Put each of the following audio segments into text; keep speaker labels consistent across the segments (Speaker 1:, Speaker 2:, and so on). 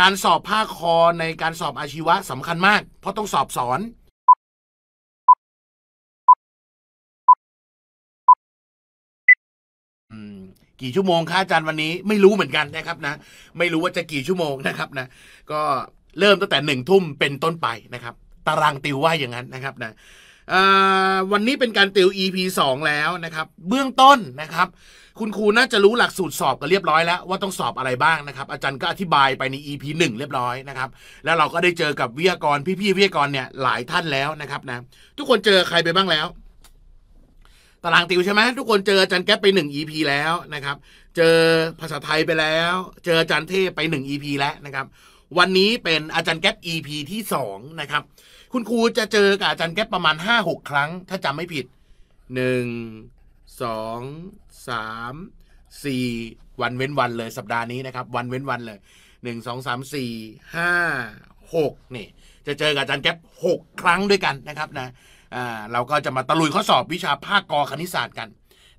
Speaker 1: การสอบภาคคอในการสอบอาชีวะสำคัญมากเพราะต้องสอบสอนกี่ชั่วโมงคะอาจารย์วันนี้ไม่รู้เหมือนกันนะครับนะ ไม่รู้ว่าจะกี่ชั่วโมงนะครับ นะ ก็เริ่มตั้งแต่หนึ่งทุ่มเป็นต้นไปนะครับ ตารางติวว่าอย่างนั้นนะครับ นะวันนี้เป็นการติว EP 2 แล้วนะครับ เบื้องต้นนะครับคุณครูน่าจะรู้หลักสูตรสอบกันเรียบร้อยแล้ว ว่าต้องสอบอะไรบ้างนะครับ อาจารย์ก็อธิบายไปใน EP 1 เรียบร้อยนะครับแล้วเราก็ได้เจอกับวิทยากรพี่ๆวิทยากรเนี่ยหลายท่านแล้วนะครับนะทุกคนเจอใครไปบ้างแล้ว ตารางติวใช่ไหมทุกคนเจออาจารย์แก๊ปไป1 EP แล้วนะครับเจอภาษาไทยไปแล้ว เจออาจารย์เทพไป 1 EP แล้วนะครับ วันนี้เป็นอาจารย์แก๊ป EP ที่ 2นะครับคุณครูจะเจอกับอาจารย์แก๊ปประมาณ 5-6 ครั้ง ถ้าจำไม่ผิด1 2 3 4 วันเว้นวันเลยสัปดาห์นี้นะครับ วันเว้นวันเลย 1 2 3 4 5 6นี่จะเจอกับอาจารย์แก๊ป6 ครั้งด้วยกันนะครับนะเราก็จะมาตะลุยข้อสอบวิชาภาคกอคณิตศาสตร์กัน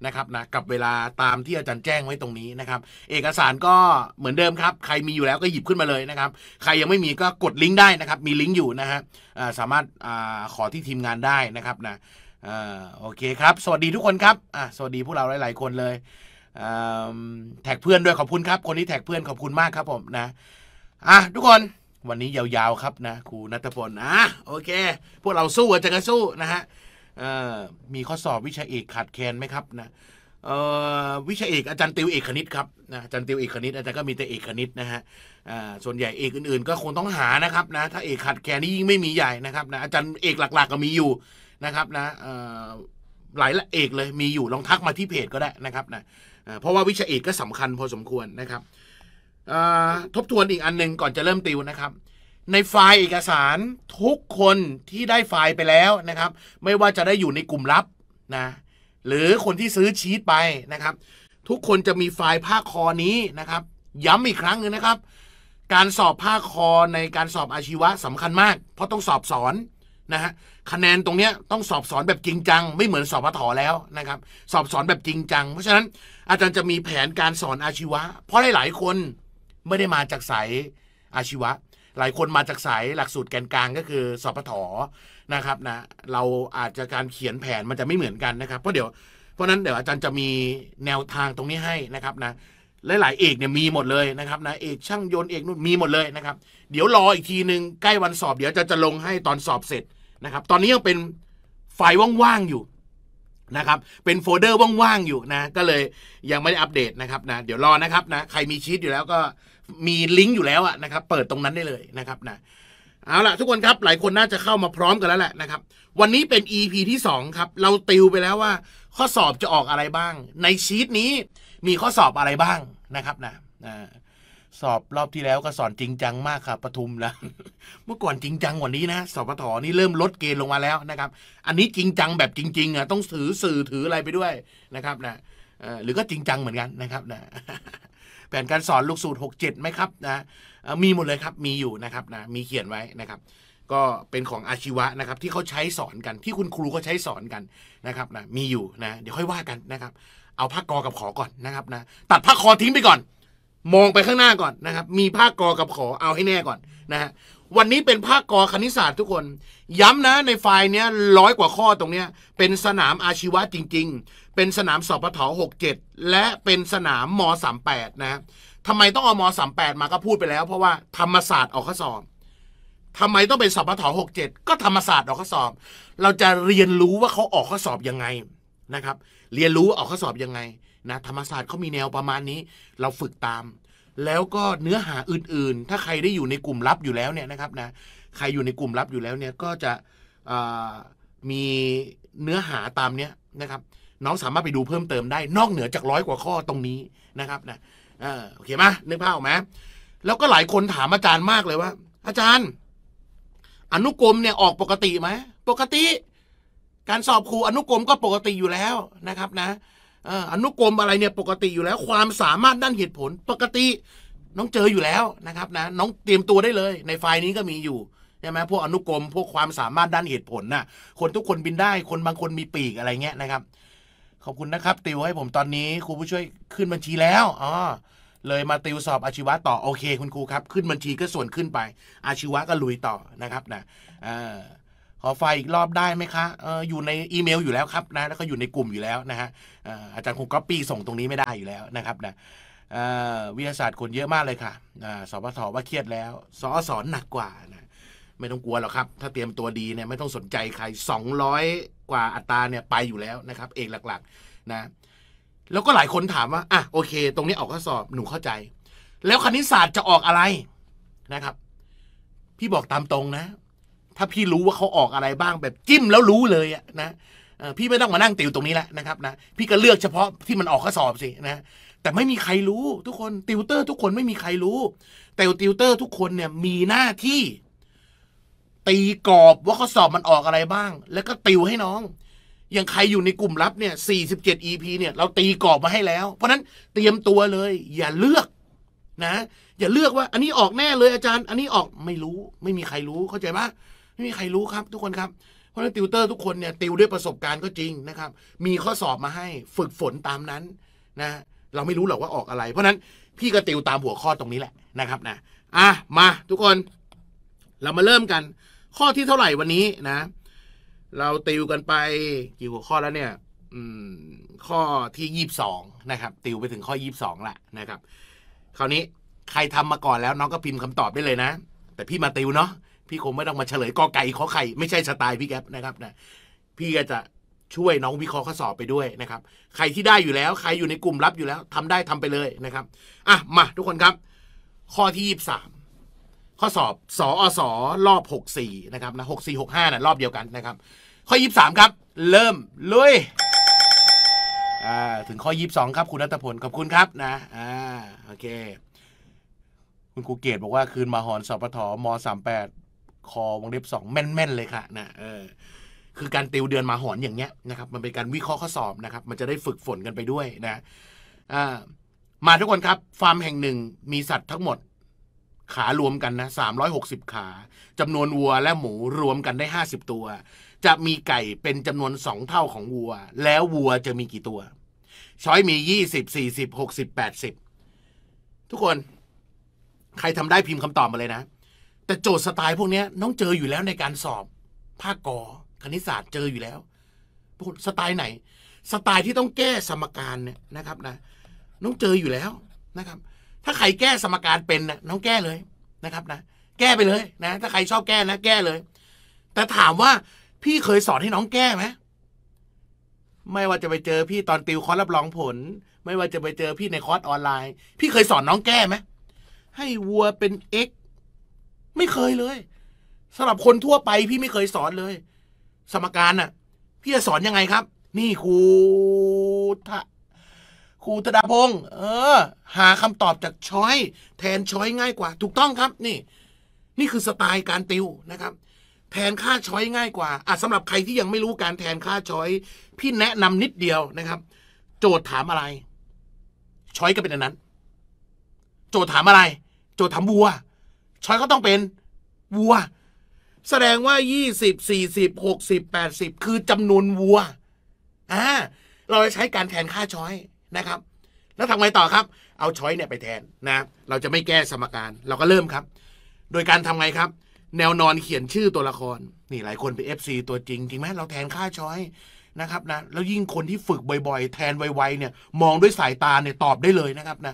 Speaker 1: นะครับนะกับเวลาตามที่อาจารย์แจ้งไว้ตรงนี้นะครับ เอกสารก็เหมือนเดิมครับ ใครมีอยู่แล้วก็หยิบขึ้นมาเลยนะครับ ใครยังไม่มีก็กดลิงก์ได้นะครับมีลิงก์อยู่นะฮะสามารถอขอที่ทีมงานได้นะครับนะอ่าโอเคครับ สวัสดีทุกคนครับอ่าสวัสดีพวกเราหลาย ๆ คนเลยอ่าแท็กเพื่อนด้วยขอบคุณครับ คนที่แท็กเพื่อนขอบคุณมากครับผมนะอ่ะทุกคนวันนี้ยาว ๆ ครับนะ ครูนัทพลนะโอเคพวกเราสู้อาจารย์สู้นะฮะมีข้อสอบวิชาเอกขาดแคลนไหมครับนะวิชาเอกอาจารย์ติวเอกคณิตครับนะอาจารย์ติวเอกคณิตอาจารย์ก็มีแต่เอกคณิตนะฮะส่วนใหญ่เอกอื่น ๆ ก็คงต้องหานะครับนะถ้าเอกขาดแคลนนี่ยิ่งไม่มีใหญ่นะครับนะอาจารย์เอกหลัก ๆ ก็มีอยู่นะครับนะหลายละเอกเลยมีอยู่ลองทักมาที่เพจก็ได้นะครับนะเพราะว่าวิชาเอกก็สำคัญพอสมควรนะครับทบทวนอีกอันหนึ่งก่อนจะเริ่มติวนะครับ ในไฟล์เอกสารทุกคนที่ได้ไฟล์ไปแล้วนะครับ ไม่ว่าจะได้อยู่ในกลุ่มลับนะหรือคนที่ซื้อชีตไปนะครับ ทุกคนจะมีไฟล์ภาคคอนี้นะครับ ย้ำอีกครั้งนึงนะครับ การสอบภาคคอในการสอบอาชีวะสำคัญมาก เพราะต้องสอบสอนนะฮะคะแนนตรงเนี้ยต้องสอบสอนแบบจริงจัง ไม่เหมือนสอบถอแล้วนะครับสอบสอนแบบจริงจัง เพราะฉะนั้นอาจารย์จะมีแผนการสอนอาชีวะ เพราะหลาย ๆ คนไม่ได้มาจากสายอาชีวะ หลายคนมาจากสายหลักสูตรแกนกลางก็คือสอบถอนะครับนะเราอาจจะการเขียนแผนมันจะไม่เหมือนกันนะครับเพราะเดี๋ยวเพราะนั้นเดี๋ยวอาจารย์จะมีแนวทางตรงนี้ให้นะครับนะหลาย ๆ เอกเนี่ยมีหมดเลยนะครับนะเอกช่างยนต์เอกนู่นมีหมดเลยนะครับเดี๋ยวรออีกทีหนึ่งใกล้วันสอบเดี๋ยวจะจะลงให้ตอนสอบเสร็จนะครับตอนนี้ยังเป็นไฟล์ว่างๆอยู่นะครับ เป็นโฟลเดอร์ว่างๆอยู่นะก็เลยยังไม่ได้อัปเดตนะครับนะเดี๋ยวรอนะครับนะใครมีชีตอยู่แล้วก็มีลิงก์อยู่แล้วอะนะครับเปิดตรงนั้นได้เลยนะครับ นะเอาละทุกคนครับหลายคนน่าจะเข้ามาพร้อมกันแล้วแหละนะครับ วันนี้เป็น EP ที่2ครับเราติวไปแล้วว่า ข้อสอบจะออกอะไรบ้าง ในชีตนี้มีข้อสอบอะไรบ้างนะครับนะนะสอบรอบที่แล้วก็สอนจริง จัง มากค่ะปทุมแล้วเมื่อก่อนจริง จังกว่านี้นะสอบปทนี่เริ่มลดเกณฑ์ลงมาแล้วนะครับ อันนี้จริง จัง แบบจริงๆอ่ะต้องถือสื่อถืออะไรไปด้วยนะครับนะหรือก็จริง จัง เหมือนกันนะครับนะแผนการสอนลูกสูตร 67ไหมครับนะ มีหมดเลยครับมีอยู่นะครับนะมีเขียนไว้นะครับ ก็เป็นของอาชีวะนะครับที่เขาใช้สอนกันที่คุณครูก็ใช้สอนกันนะครับนะมีอยู่นะ เดี๋ยวค่อยว่ากันนะครับ เอาพักกอกับขอก่อนนะครับนะตัดพักคอทิ้งไปก่อนมองไปข้างหน้าก่อนนะครับมีภาคกอกับขอเอาให้แน่ก่อนนะฮะวันนี้เป็นภาคกอคณิตศาสตร์ทุกคน ย้ำนะในไฟล์เนี้ยร้อยกว่าข้อตรงเนี้ยเป็นสนามอาชีวะจริงๆ เป็นสนามสอบปถหกเจ็ดและเป็นสนามมสามแปดนะทำไมต้องเอามสามแปดมาก็พูดไปแล้วเพราะว่าธรรมศาสตร์ออกข้อสอบทำไมต้องเป็นสอบปถหกเจ็ดก็ธรรมศาสตร์ออกข้อสอบ เราจะเรียนรู้ว่าเขาออกข้อสอบยังไงนะครับเรียนรู้ออกข้อสอบยังไงนะธรรมศาสตร์เขามีแนวประมาณนี้เราฝึกตาม แล้วก็เนื้อหาอื่นๆ ถ้าใครได้อยู่ในกลุ่มลับอยู่แล้วเนี่ยนะครับนะใครอยู่ในกลุ่มลับอยู่แล้วเนี่ยก็จะมีเนื้อหาตามเนี้ยนะครับ น้องสามารถไปดูเพิ่มเติมได้ นอกเหนือจากร้อยกว่าข้อตรงนี้นะครับนะโอเคไหมนึกภาพออกไหมแล้วก็หลายคนถามอาจารย์มากเลยว่า อาจารย์ อนุกรมเนี่ยออกปกติไหม ปกติ การสอบครูอนุกรมก็ปกติอยู่แล้วนะครับนะอนุกรมอะไรเนี่ยปกติอยู่แล้ว ความสามารถด้านเหตุผลปกติน้องเจออยู่แล้วนะครับนะน้องเตรียมตัวได้เลย ในไฟล์นี้ก็มีอยู่ใช่ไหมพวกอนุกรม พวกความสามารถด้านเหตุผลนะ่ะ คนทุกคนบินได้ คนบางคนมีปีกอะไรเงี้ยนะครับขอบคุณนะครับติวให้ผมตอนนี้ ครูผู้ช่วยขึ้นบัญชีแล้วอ๋อเลยมาติวสอบอาชีวะต่อโอเคคุณครูครับขึ้นบัญชีก็ส่วนขึ้นไป อาชีวะก็ลุยต่อนะครับนะอ่าขอไฟ อีกรอบได้ไหมคะอออยู่ในอีเมลอยู่แล้วครับนะ แล้วก็อยู่ในกลุ่มอยู่แล้วนะฮะอาจารย์คงก๊อปปี้ส่งตรงนี้ไม่ได้อยู่แล้วนะครับนะวิทยาศาสตร์คนเยอะมากเลยค่ะสบสว่าเครียดแล้ว สอสอนหนักกว่านะ ไม่ต้องกลัวหรอกครับ ถ้าเตรียมตัวดีเนี่ยไม่ต้องสนใจใคร 200 กว่าอัตราเนี่ยไปอยู่แล้วนะครับ เองหลักๆนะ แล้วก็หลายคนถามว่า อ่ะโอเคตรงนี้ออกข้อสอบหนูเข้าใจ แล้วคณิตศาสตร์จะออกอะไรนะครับ พี่บอกตามตรงนะถ้าพี่รู้ว่าเขาออกอะไรบ้างแบบจิ้มแล้วรู้เลยอะนะพี่ไม่ต้องมานั่งติวตรงนี้แล้วนะครับนะพี่ก็เลือกเฉพาะที่มันออกข้อสอบสินะแต่ไม่มีใครรู้ทุกคนติวเตอร์ ทุกคนไม่มีใครรู้ แต่ติวเตอร์ทุกคนเนี่ยมีหน้าที่ ตีกรอบว่าข้อสอบมันออกอะไรบ้าง แล้วก็ติวให้น้องอย่างใครอยู่ในกลุ่มลับเนี่ย47 EP เนี่ยเราตีกรอบมาให้แล้ว เพราะนั้นเตรียมตัวเลย อย่าเลือกนะ อย่าเลือกว่า อันนี้ออกแน่เลยอาจารย์ อันนี้ออกไม่รู้ ไม่มีใครรู้เข้าใจปะไม่มีใครรู้ครับทุกคนครับเพราะนั้นติวเตอร์ทุกคนเนี่ยติวด้วยประสบการณ์ก็จริงนะครับ มีข้อสอบมาให้ฝึกฝนตามนั้นนะเราไม่รู้หรอกว่าออกอะไร เพราะนั้นพี่ก็ติวตามหัวข้อตรงนี้แหละนะครับนะอ่ะมาทุกคน เรามาเริ่มกัน ข้อที่เท่าไหร่วันนี้นะ เราติวกันไปกี่หัวข้อแล้วเนี่ยข้อที่ยี่บสองนะครับ ติวไปถึงข้อยี่บสองละนะครับ คราวนี้ใครทำมาก่อนแล้ว น้องก็พิมพ์คำตอบได้เลยนะ แต่พี่มาติวเนาะพี่คงไม่ต้องมาเฉลยกอไก่ขอไข่ไม่ใช่สไตล์ พี่แก๊ปนะครับนะพี่ก็จะช่วยน้องวิเคราะห์ข้อสอบไปด้วยนะครับ ใครที่ได้อยู่แล้ว ใครอยู่ในกลุ่มรับอยู่แล้ว ทำได้ทำไปเลยนะครับอ่ะมาทุกคนครับ ข้อที่ยีสามข้อสอบ สออสอรอบหกสี่นะครับนะหหกสี่กห้านะรอบเดียวกันนะครับข้อยีสามครับ เริ่มลุยอ่าถึงข้อยีสบองครับ คุณรัตพลขอบคุณครับ นะ อ่าโอเค คุณกูเกตบอกว่าคืนมาหอนสอปทมมสาแปดคอวงเล็บสองแม่น ๆ เลยค่ะ นะเออคือการติวเดือนมาหอนอย่างเงี้ยนะครับ มันเป็นการวิเคราะห์ข้อสอบนะครับ มันจะได้ฝึกฝนกันไปด้วยนะ อ่า มาทุกคนครับ ฟาร์มแห่งหนึ่งมีสัตว์ทั้งหมด ขารวมกันนะสามร้อยหกสิบขาจำนวนวัวและหมูรวมกันได้ห้าสิบตัว จะมีไก่เป็นจำนวนสองเท่าของวัว แล้ววัวจะมีกี่ตัว ช้อยมียี่สิบสี่สิบหกสิบแปดสิบทุกคน ใครทำได้พิมพ์คำตอบมาเลยนะแต่โจทย์สไตล์พวกนี้น้องเจออยู่แล้วในการสอบภาคกอคณิตศาสตร์เจออยู่แล้วพูดสไตล์ไหน สไตล์ที่ต้องแก้สมการเนี่ยนะครับนะ น้องเจออยู่แล้วนะครับ ถ้าใครแก้สมการเป็นนะน้องแก้เลยนะครับนะแก้ไปเลยนะ ถ้าใครชอบแก้นะแก้เลย แต่ถามว่าพี่เคยสอนให้น้องแก้ไหมไม่ว่าจะไปเจอพี่ตอนติวคอร์สรับรองผล ไม่ว่าจะไปเจอพี่ในคอร์สออนไลน์ พี่เคยสอนน้องแก้ไหมให้วัวเป็น x ไม่เคยเลยสำหรับคนทั่วไปพี่ไม่เคยสอนเลย สมการน่ะพี่จะสอนยังไงครับนี่ครูทะครูธดาพงศ์เออ หาคำตอบจากช้อย แทนช้อยง่ายกว่า ถูกต้องครับ นี่ นี่คือสไตล์การติวนะครับ แทนค่าช้อยง่ายกว่าอ่ะสำหรับใครที่ยังไม่รู้การแทนค่าช้อยพี่แนะนำนิดเดียวนะครับ โจทย์ถามอะไร ช้อยก็เป็นอันนั้น โจทย์ถามอะไร โจทย์ถามบัวชอยก็ต้องเป็นวัว แสดงว่า 20 40 60 80 คือจำนวนวัวอ่า เราจะใช้การแทนค่าชอยนะครับ แล้วทำไงต่อครับ เอาชอยเนี่ยไปแทนนะเราจะไม่แก้สมการ เราก็เริ่มครับ โดยการทำไงครับ แนวนอนเขียนชื่อตัวละครนี่หลายคนเป็น FC ตัวจริงจริงไหมเราแทนค่าชอยนะครับนะแล้วยิ่งคนที่ฝึกบ่อยๆ แทนไวๆเนี่ย มองด้วยสายตาเนี่ยตอบได้เลยนะครับนะ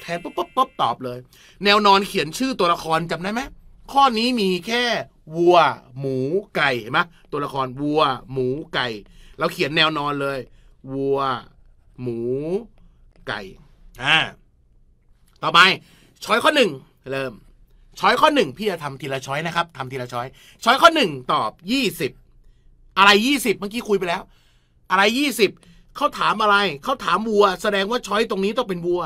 Speaker 1: แทนปุ๊บปุ๊บปุ๊บตอบเลย แนวนอนเขียนชื่อตัวละครจำได้ไหมข้อนี้มีแค่วัว หมูไก่เห็นไหมตัวละครวัว หมูไก่ เราเขียนแนวนอนเลย วัว หมูไก่อ่าต่อไปช้อยข้อหนึ่งเริ่มช้อยข้อหนึ่งพี่จะทำทีละช้อยนะครับทำทีละช้อยช้อยข้อหนึ่งตอบยี่สิบอะไรยี่สิบเมื่อกี้คุยไปแล้ว อะไรยี่สิบเขาถามอะไร เขาถามวัว แสดงว่าช้อยตรงนี้ต้องเป็นวัว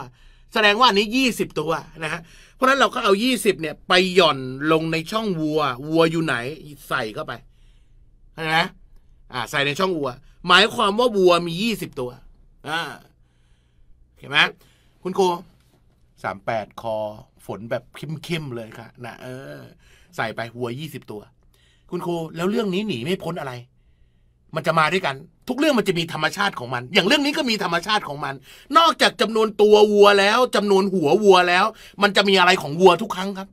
Speaker 1: แสดงว่าอันนี้ยี่สิบตัวนะฮะเพราะนั้นเราก็เอายี่สิบเนี่ย ไปหย่อนลงในช่องวัว วัวอยู่ไหน ใส่เข้าไปนะอ่า ใส่ในช่องวัว หมายความว่าวัวมียี่สิบตัวอ่าเข้าไหมคุณครูสามแปดคอ ฝนแบบเข้มๆเลยค่ะนะเออ ใส่ไปวัวยี่สิบตัว คุณครูแล้วเรื่องนี้หนีไม่พ้นอะไรมันจะมาด้วยกัน ทุกเรื่องมันจะมีธรรมชาติของมัน อย่างเรื่องนี้ก็มีธรรมชาติของมัน นอกจากจำนวนตัววัวแล้ว จำนวนหัววัวแล้ว มันจะมีอะไรของวัวทุกครั้งครับ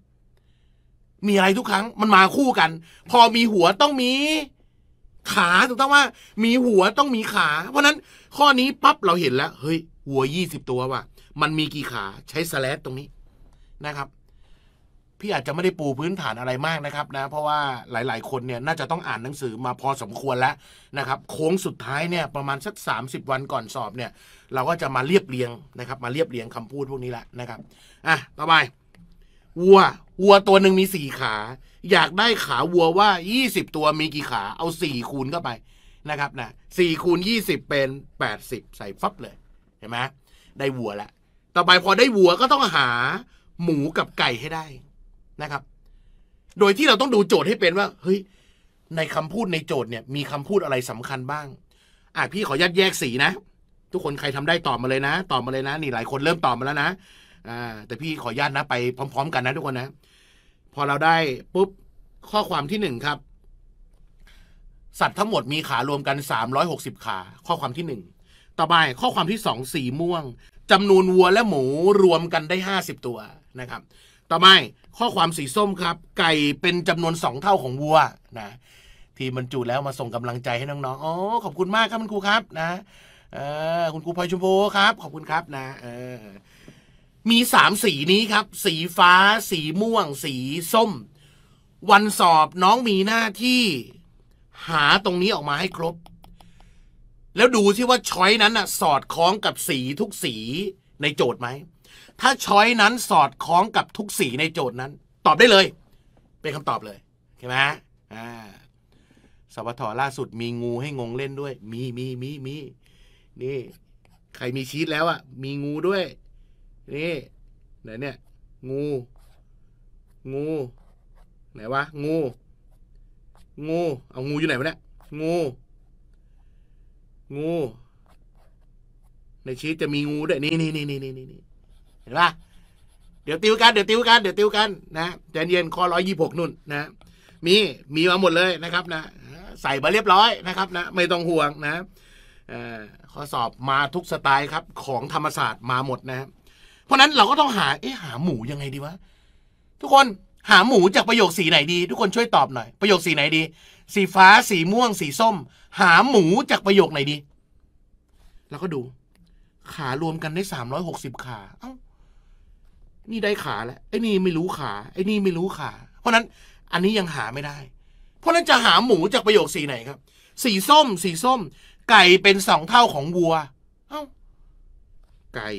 Speaker 1: มีอะไรทุกครั้ง มันมาคู่กัน พอมีหัวต้องมีขา ถูกต้องว่า มีหัวต้องมีขา เพราะนั้น ข้อนี้ปั๊บเราเห็นแล้ว เฮ้ยหัวยี่สิบตัวว่ะ มันมีกี่ขาใช้สแลตตรงนี้นะครับพี่อาจจะไม่ได้ปูพื้นฐานอะไรมากนะครับนะ เพราะว่าหลายๆคนเนี่ยน่าจะต้องอ่านหนังสือมาพอสมควรแล้วนะครับโค้งสุดท้ายเนี่ยประมาณสัก 30 วันก่อนสอบเนี่ยเราก็จะมาเรียบเรียงนะครับมาเรียบเรียงคำพูดพวกนี้และนะครับอ่ะต่อไปวัววัวตัวหนึ่งมีสี่ขา อยากได้ขาวัวว่า 20 ตัวมีกี่ขา เอา 4 คูณเข้าไปนะครับนะสี่คูณิบเป็น 80 ใส่ฟับเลยเห็นไหมได้วัวแล้วต่อไปพอได้วัวก็ต้องหาหมูกับไก่ให้ได้นะครับ โดยที่เราต้องดูโจทย์ให้เป็นว่า เฮ้ย ในคำพูดในโจทย์เนี่ย มีคำพูดอะไรสำคัญบ้างอ่ะพี่ขอยัดแยกสีนะ ทุกคนใครทำได้ตอบมาเลยนะ ตอบมาเลยนะ นี่หลายคนเริ่มตอบมาแล้วนะอ่าแต่พี่ขอญาตนะ ไปพร้อมๆกันนะทุกคนนะ พอเราได้ปุ๊บ ข้อความที่หนึ่งครับ สัตว์ทั้งหมดมีขารวมกัน 360ขา ข้อความที่หนึ่ง ต่อไป ข้อความที่สองสีม่วงจำนวนวัวและหมูรวมกันได้50ตัวนะครับ ต่อไปข้อความสีส้มครับ ไก่เป็นจำนวนสองเท่าของวัวนะทีมันจุแล้วมาส่งกำลังใจให้น้องๆอ๋อขอบคุณมากครับคุณครูครับ นะคุณครูพลอยชมพูครับ ขอบคุณครับนะเออมีสามสีนี้ครับ สีฟ้า สีม่วง สีส้ม วันสอบน้องมีหน้าที่ หาตรงนี้ออกมาให้ครบแล้วดูที่ว่าช้อยนั้นอะสอดคล้องกับสีทุกสีในโจทย์ไหมถ้าช้อยนั้นสอดคล้องกับทุกสีในโจทย์นั้น ตอบได้เลย เป็นคำตอบเลยเใจไหมอ่าสวทล่าสุดมีงูให้งงเล่นด้วย มีมีมีมีนี่ ใครมีชีตแล้วอ่ะ มีงูด้วย นี่ไหนเนี่ย งู งูไหนวะ งู งูเอางูอยู่ไหนวะเนี่ยงู งู ในชีตจะมีงูด้วย นี่นี่นี่นี่นี่นี่เห็นปะเดี๋ยวติวกัน เดี๋ยวติวกัน เดี๋ยวติวกัน นะใจเย็น คอร้อยยี่หกนุ่น นะ มี มีมาหมดเลยนะครับนะ ใส่มาเรียบร้อยนะครับ นะ ไม่ต้องห่วงนะอข้อสอบมาทุกสไตล์ครับ ของธรรมศาสตร์มาหมดนะ เพราะนั้นเราก็ต้องหา เอ๊ะ หาหมูยังไงดีวะ ทุกคน หาหมูจากประโยคสีไหนดี ทุกคนช่วยตอบหน่อย ประโยคสีไหนดี สีฟ้า สีม่วง สีส้ม หาหมูจากประโยคไหนดี แล้วก็ดู ขารวมกันได้สามร้อยหกสิบขาเอา้านี่ได้ขาแล้วไอ้นี่ไม่รู้ขาไอ้นี่ไม่รู้ขา เพราะนั้น อันนี้ยังหาไม่ได้ เพราะนั้นจะหาหมูจากประโยคสีไหนครับ สีส้ม สีส้ม ไก่เป็นสองเท่าของวัวเอ้าไก่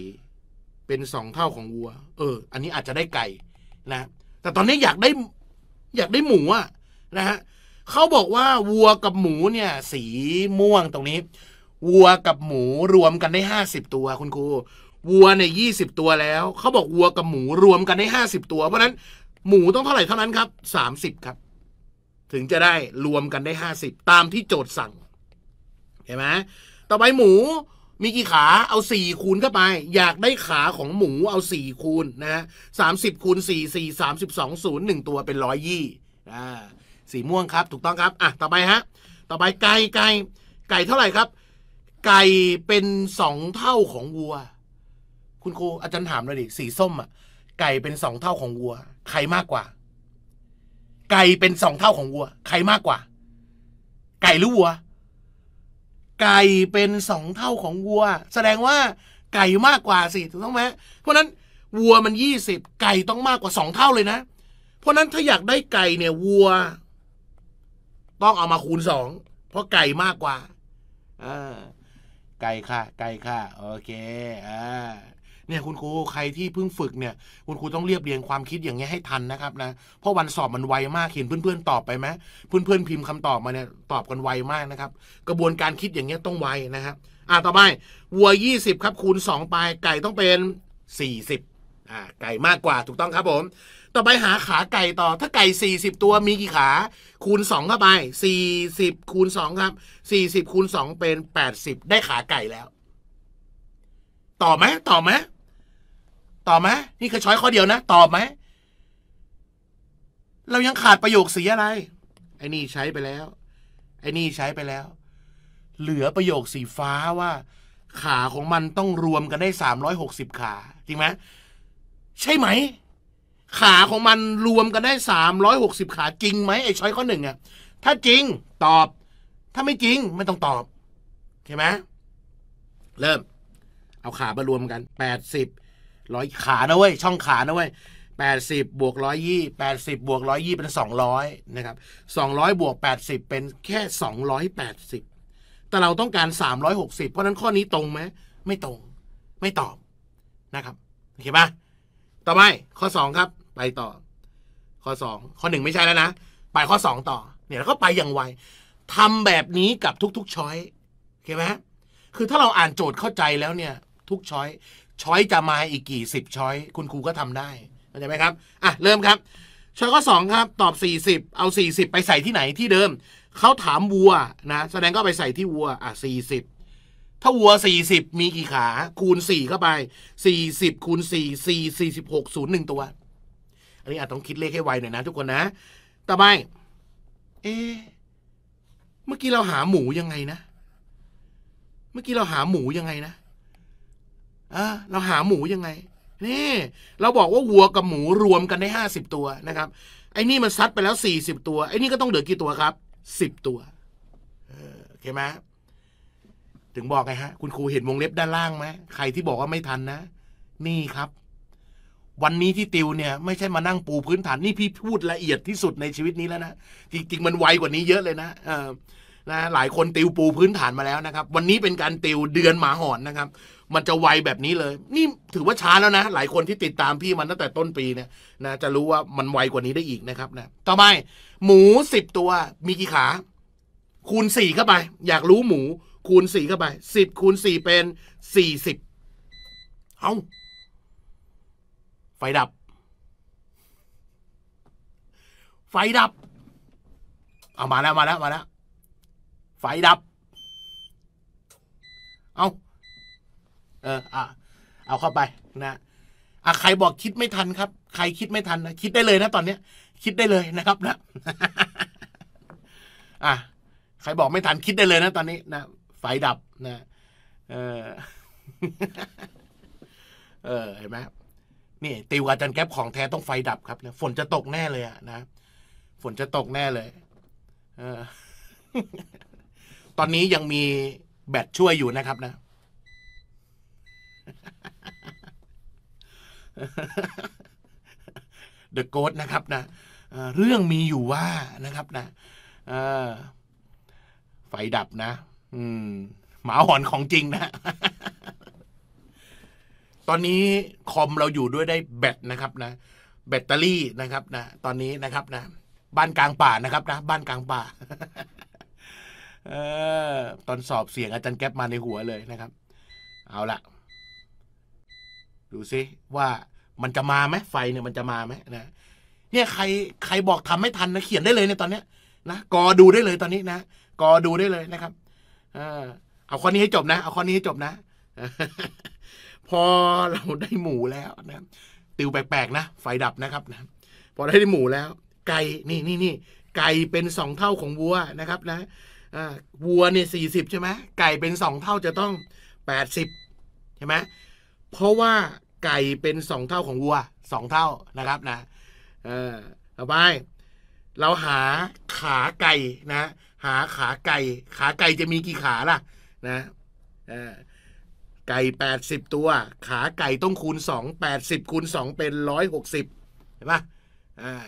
Speaker 1: เป็นสองเท่าของวัว เออ อันนี้อาจจะได้ไก่นะแต่ตอนนี้อยากได้อยากได้หมูอะนะฮะเขาบอกว่า วัวกับหมูเนี่ย สีม่วงตรงนี้ วัวกับหมูรวมกันได้ห้าสิบตัวคุณครูวัวเนี่ยยีตัวแล้ว เขาบอกวัวกับหมูรวมกันได้ห้าสิบตัว เพราะนั้นหมูต้องเท่าไหร่เท่านั้นครับสามสิบครับ ถึงจะได้รวมกันได้ห้าสิบตามที่โจทย์สั่ง เห็นไหมต่อไปหมูมีกี่ขาเอาสี่คูณเข้าไป อยากได้ขาของหมูเอาสี่คูณนะฮะสามสิบคูณสี่สี่สามสิบสองศูนย์หนึ่งตัวเป็นร้อยยี่อ่าสีม่วงครับถูกต้องครับอ่ะต่อไปฮะต่อไปไก่ไก่ไก่เท่าไหร่ครับ ไก่เป็นสองเท่าของวัวคุณครูอาจารย์ถามเลยดิสีส้มอ่ะไก่เป็นสองเท่าของ วัวใครมากกว่า ไก่เป็นสองเท่าของ วัวใครมากกว่า ไก่หรือวัว ไก่เป็นสองเท่าของวัว แสดงว่า ไก่มากกว่าสิถูกต้องไหมเพราะนั้นวัวมันยี่สิบไก่ต้องมากกว่าสองเท่าเลยนะ เพราะนั้นถ้าอยากได้ไก่เนี่ย วัว ต้องเอามาคูณสองเพราะไก่มากกว่าอ่าไก่ค่ะ ไก่ค่ะโอเคอ่าเนี่ยคุณครูใครที่เพิ่งฝึกเนี่ย คุณครูต้องเรียบเรียงความคิดอย่างเงี้ยให้ทันนะครับนะเพราะวันสอบมันไวมากเห็นเพื่อน ๆตอบไปไหมเพื่อนๆพิมพ์คำตอบมาเนี่ยตอบกันไวมากนะครับ กระบวนการคิดอย่างเงี้ยต้องไวนะครับอ่าต่อไปวัวิบครับคูณ2ไปไก่ต้องเป็น40อ่า ไก่มากกว่าถูกต้องครับผมต่อไปหาขาไก่ต่อถ้าไก่40ตัวมีกี่ขาคูณ2เข้าไป40คูณ2ครับ40คูณ2เป็น80ได้ขาไก่แล้ว ต่อไหมต่อไหมตอบไหมนี่คือช้อยข้อเดียวนะตอบไหมเรายังขาดประโยคสีอะไร ไอ้นี่ใช้ไปแล้ว ไอ้นี่ใช้ไปแล้ว เหลือประโยคสีฟ้าว่าขาของมันต้องรวมกันได้สามร้อยหกสิบขา จริงไหมใช่ไหมขาของมันรวมกันได้สามร้อยหกสิบขา จริงไหมไอ้ช้อยข้อหนึ่งอะถ้าจริงตอบ ถ้าไม่จริง ไม่ต้องตอบเใ้าไหมเริ่ม เอาขามารวมกันแปดสิบร้อยขานะเว้ย ช่องขานะเว้ยแปดสิบบวกร้อยยี่แปดสิบบวกร้อยยี่เป็นสองร้อยนะครับสองร้อยบวกแปดสิบเป็นแค่สองร้อยแปดสิบแต่เราต้องการสามร้อยหกสิบเพราะนั้นข้อนี้ตรงไหม ไม่ตรง ไม่ตอบนะครับโอเคปะต่อไปข้อสองครับ ไปต่อ ข้อสองข้อหนึ่งไม่ใช่แล้วนะ ไปข้อสองต่อเนี่ยแล้วก็ไปอย่างไวทำแบบนี้กับทุก ๆ ช้อยโอเคไหมคือถ้าเราอ่านโจทย์เข้าใจแล้วเนี่ยทุกช้อยช้อยจะมาอีกกี่สิบช้อย คุณครูก็ทำได้เข้าใจไหมครับ อ่ะ เริ่มครับ ช้อยก็สองครับ ตอบสสี่ิบเอาสสี่ิบไปใส่ที่ไหนที่เดิม เขาถามวัวนะ แสดงก็ไปใส่ที่วัว อ่ะสสี่ิบถ้าวัวสสี่ิบมีกี่ขา คูณสี่เข้าไปสสี่ิบคูณสสสสีีี่่่ิบหกศูนย์หนึ่งตัวอันนี้อาจต้องคิดเลขให้ไวหน่อยนะทุกคนนะต่อไป เอเมื่อกี้เราหาหมูยังไงนะเมื่อกี้เราหาหมูยังไงนะเราหาหมูยังไงนี่เราบอกว่าวัวกับหมูรวมกันได้ห้าสิบตัวนะครับ ไอ้นี่มันซัดไปแล้วสี่สิบตัวไอ้นี่ก็ต้องเหลือกี่ตัวครับสิบตัว เอเคไหมถึงบอกไงฮะ คุณครูเห็นวงเล็บด้านล่างไหมใครที่บอกว่าไม่ทันนะนี่ครับ วันนี้ที่ติวเนี่ยไม่ใช่มานั่งปูพื้นฐาน นี่พี่พูดละเอียดที่สุดในชีวิตนี้แล้วนะจริงๆมันไวกว่านี้เยอะเลยนะเออนะหลายคนติวปูพื้นฐานมาแล้วนะครับ วันนี้เป็นการติวเดือนหมาหอนนะครับมันจะไวแบบนี้เลย นี่ถือว่าช้าแล้วนะ หลายคนที่ติดตามพี่มันตั้งแต่ต้นปีเนี่ยนะจะรู้ว่ามันไวกว่านี้ได้อีกนะครับ นะต่อไปหมูสิบตัวมีกี่ขา คูณสี่เข้าไป อยากรู้หมู คูณสี่เข้าไปสิบคูณสี่เป็นสี่สิบเอา ไฟดับ ไฟดับ เอามาแล้วมาแล้ว มาแล้วไฟดับ เอาเออ อ่ะ เอาเข้าไปนะ อ่ะ ใครบอกคิดไม่ทันครับ ใครคิดไม่ทันนะ คิดได้เลยนะตอนเนี้ย คิดได้เลยนะครับนะ อ่ะ ใครบอกไม่ทัน คิดได้เลยนะตอนนี้นะ ไฟดับนะ เออ เออ เห็นไหมนี่ติวอาจารย์แก๊ปของแท้ต้องไฟดับครับเนี่ยฝนจะตกแน่เลยอะนะ ฝนจะตกแน่เลย เออ ตอนนี้ยังมีแบตช่วยอยู่นะครับนะเดอะโกดนะครับนะเรื่องมีอยู่ว่านะครับนะไฟดับนะหมาหอนของจริงนะ ตอนนี้คอมเราอยู่ด้วยได้แบตนะครับนะแบตเตอรี่นะครับ นะตอนนี้นะครับนะบ้านกลางป่านะครับ นะ บ้านกลางป่าออ ตอนสอบเสียงอาจารย์แก๊ปมาในหัวเลยนะครับ เอาละดูซิว่ามันจะมาไหมไฟเนี่ยมันจะมาไหมนะเนี่ยใครใครบอกทำไม่ทันนะเขียนได้เลยในตอนเนี้ย นะกอดูได้เลยตอนนี้นะกอดูได้เลยนะครับ เอาข้อนี้ให้จบนะเอาข้อนี้ให้จบนะ พอเราได้หมูแล้วนะ ติวแปลกๆนะไฟดับนะครับ นะพอได้หมูแล้ว ไก่นี่นี่นี่ไก่เป็นสองเท่าของวัวนะครับนะวัวเนี่ยสี่สิบใช่ไหมไก่เป็นสองเท่าจะต้องแปดสิบใช่ไหมเพราะว่าไก่ เป็นสองเท่าของ วัวสองเท่านะครับ นะเออต่อไป เราหาขาไก่ นะ หาขาไก่ ขาไก่ จะมีกี่ขาล่ะ นะเออไก่แปดสิบตัว ขาไก่ต้องคูณสองแปดสิบคูณสองเป็นร้อยหกสิบเห็นปะ่ะ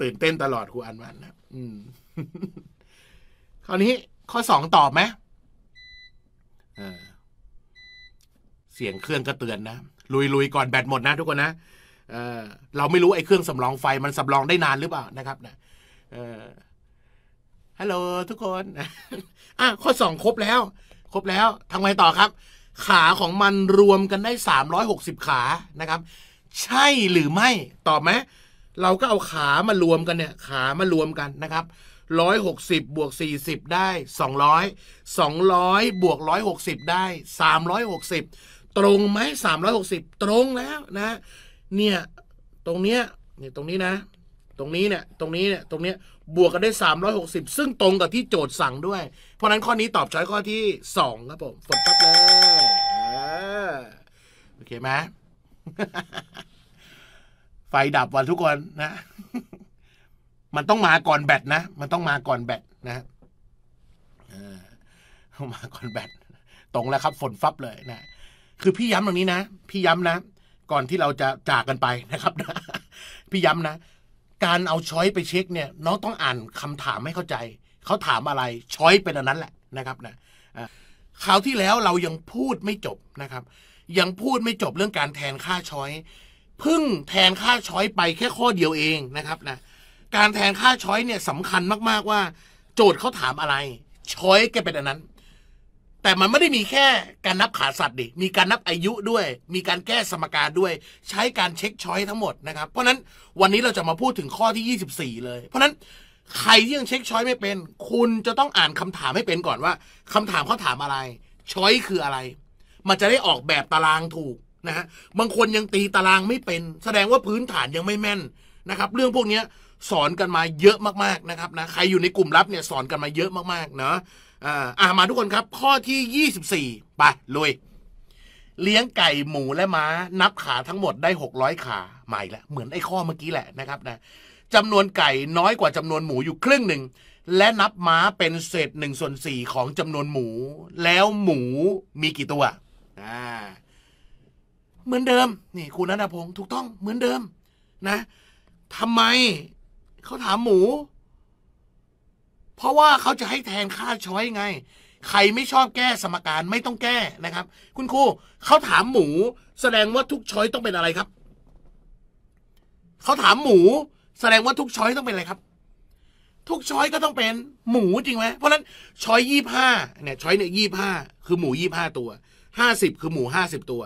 Speaker 1: ตื่นเต้นตลอดครูอันวันนะอืมคราว นี้ข้อสองตอบไหมอเสียงเครื่องก็เตือนนะลุยๆก่อนแบตหมดนะทุกคนนะเเราไม่รู้ไอ้เครื่องสำรองไฟมันสำรองได้นานหรือเปล่านะครับนะฮัลโหลทุกคนอ่ะข้อสองครบแล้ว ครบแล้วทำไงต่อครับ ขาของมันรวมกันได้ 360 ขานะครับ ใช่หรือไม่ตอบไหมเราก็เอาขามารวมกันเนี่ยขามารวมกันนะครับร้อยหกสิบบวกสี่สิบได้สองร้อยสองร้อยบวกร้อยหกสิบได้สามร้อยหกสิบตรงไหมสามร้อยหกสิบตรงแล้ว นะ เนี่ย ตรงเนี้ย เนี่ยตรงนี้นะตรงนี้เนี่ยตรงนี้เนี่ยตรงเนี้ยบวกกันได้สามร้อยหกสิบซึ่งตรงกับที่โจทย์สั่งด้วย เพราะนั้นข้อนี้ตอบช้อยข้อที่สองครับผมฝนตับเลยโอเคไหมไฟดับวันทุกคนนะ มันต้องมาก่อนแบตนะมันต้องมาก่อนแบตนะมาก่อนแบตตรงแล้วครับฝนฟับเลยนะคือพี่ย้ำตรงนี้นะพี่ย้ำนะ ก่อนที่เราจะจากกันไปนะครับนะพี่ย้ำนะ การเอาช้อยไปเช็คเนี่ยน้องต้องอ่านคำถามให้เข้าใจเขาถามอะไรช้อยเป็นอันนั้นแหละนะครับนะคราวที่แล้วเรายังพูดไม่จบนะครับ ยังพูดไม่จบเรื่องการแทนค่าช้อยพึ่งแทนค่าช้อยไปแค่ข้อเดียวเองนะครับนะการแทนค่าช้อยเนี่ยสำคัญมากๆว่า โจทย์เขาถามอะไรช้อยแกเป็นอันนั้นแต่มันไม่ได้มีแค่การนับขาสัตว์ดิ มีการนับอายุด้วย มีการแก้สมการด้วย ใช้การเช็คช้อยทั้งหมดนะครับ เพราะนั้นวันนี้เราจะมาพูดถึงข้อที่24เลย เพราะนั้นใครที่ยังเช็คช้อยไม่เป็น คุณจะต้องอ่านคำถามให้เป็นก่อนว่าคำถามเขาถามอะไร ช้อยคืออะไร มันจะได้ออกแบบตารางถูกนะฮะ บางคนยังตีตารางไม่เป็น แสดงว่าพื้นฐานยังไม่แม่นนะครับ เรื่องพวกนี้สอนกันมาเยอะมากๆนะครับนะ ใครอยู่ในกลุ่มลับเนี่ยสอนกันมาเยอะมากๆเนาะอ่ามาทุกคนครับข้อที่ยี่สิบี่ไปลุยเลี้ยงไก่หมูและม้านับขาทั้งหมดได้หกร้อยขาใหม่ละ เหมือนไอ้ข้อเมื่อกี้แหละนะครับนะจำนวนไก่น้อยกว่าจำนวนหมูอยู่ครึ่งหนึ่ง และนับม้าเป็นเศษหนึ่งส่วนสี่ของจำนวนหมู แล้วหมูมีกี่ตัวอ่าเหมือนเดิมนี่คุณนันทพงศ์ถูกต้องเหมือนเดิมนะทำไม เขาถามหมูเพราะว่าเขาจะให้แทน ค่าช้อยไง ใครไม่ชอบแก้สมการไม่ต้องแก้นะครับ คุณครูเขาถามหมู แสดงว่าทุกช้อยต้องเป็นอะไรครับเขาถามหมู แสดงว่าทุกช้อยต้องเป็นอะไรครับ ทุกช้อยก็ต้องเป็นหมูจริงไหมเพราะนั้นช้อยยี่ห้าเนี่ยช้อยเนี่ยยี่ห้าคือหมูยี่ห้าตัวห้าสิบคือหมูห้าสิบตัว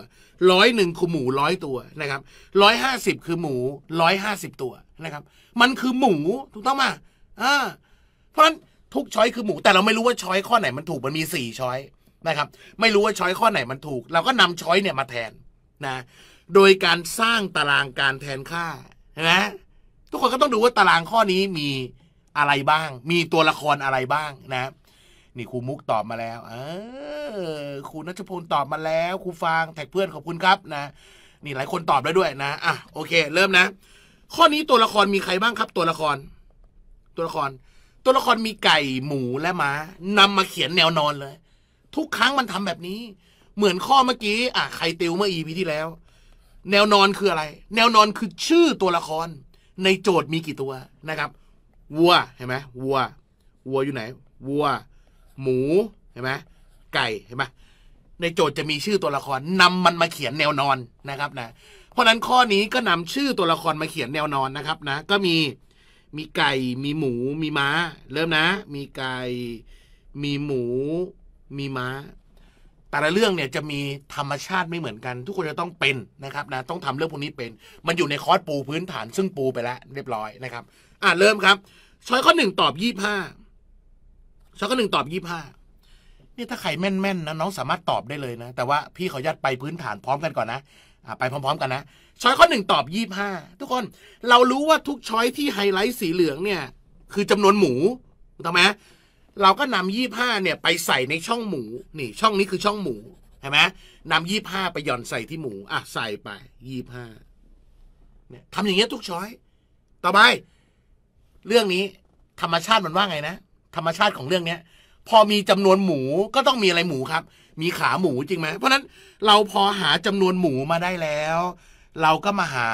Speaker 1: ร้อยหนึ่งคือหมูร้อยตัวนะครับร้อยห้าสิบคือหมูร้อยห้าสิบตัวนะครับ มันคือหมูถูกต้องไหมอ่าราะฉะนั้นทุกช้อยคือหมูแต่เราไม่รู้ว่าช้อยข้อไหนมันถูกมันมีสี่ช้อยนะครับ ไม่รู้ว่าช้อยข้อไหนมันถูก เราก็นำช้อยเนี่ยมาแทนนะ โดยการสร้างตารางการแทนค่านะทุกคนก็ต้องดูว่าตารางข้อนี้มีอะไรบ้าง มีตัวละครอะไรบ้างนะ นี่ครูมุกตอบมาแล้วเออครูนัชพลตอบมาแล้วครูฟางแท็กเพื่อนขอบคุณครับนะนี่หลายคนตอบแล้วด้วยนะอ่ะโอเค เริ่มนะข้อนี้ตัวละครมีใครบ้างครับ ตัวละคร ตัวละครตัวละครมีไก่หมูและม้านำมาเขียนแนวนอนเลย ทุกครั้งมันทำแบบนี้ เหมือนข้อเมื่อกี้อ่ะใครติวเมื่ออีพีที่แล้ว แนวนอนคืออะไร แนวนอนคือชื่อตัวละคร ในโจทย์มีกี่ตัวนะครับวัวเห็นไหมวัว วัวอยู่ไหนวัว หมูเห็นไหมไก่เห็นไหมในโจทย์จะมีชื่อตัวละคร นำมันมาเขียนแนวนอนนะครับนะเพราะนั้นข้อนี้ก็นำชื่อตัวละครมาเขียนแนวนอนนะครับ นะก็มีมีไก่ มีหมู มีม้า เริ่มนะ มีไก่ มีหมู มีม้า แต่ละเรื่องเนี่ยจะมีธรรมชาติไม่เหมือนกัน ทุกคนจะต้องเป็นนะครับนะ ต้องทำเรื่องพวกนี้เป็น มันอยู่ในคอร์สปูพื้นฐานซึ่งปูไปแล้ว เรียบร้อยนะครับ อ่าเริ่มครับ ช้อยข้อหนึ่งตอบยี่ห้าช้อยข้อหนึ่งตอบยี่ห้านี่ถ้าใครแม่นๆนะน้องสามารถตอบได้เลยนะ แต่ว่าพี่ขอญาตไปพื้นฐานพร้อมกันก่อนนะไปพร้อม ๆ กันนะช้อยข้อหนึ่งตอบยี่ห้าทุกคนเรารู้ว่าทุกช้อยที่ไฮไลท์สีเหลืองเนี่ย คือจำนวนหมูถูกไหมเราก็นำยี่ห้าเนี่ยไปใส่ในช่องหมูนี่ช่องนี้คือช่องหมูเห็นไหมนำยี่ห้าไปหย่อนใส่ที่หมู อ่ะ ใส่ไปยี่ห้าเนี่ยทำอย่างเงี้ยทุกช้อยต่อไป เรื่องนี้ธรรมชาติมันว่าไงนะ ธรรมชาติของเรื่องเนี้ยพอมีจำนวนหมูก็ต้องมีอะไรหมูครับมีขาหมูจริงไหม เพราะนั้นเราพอหาจำนวนหมูมาได้แล้ว เราก็มาหา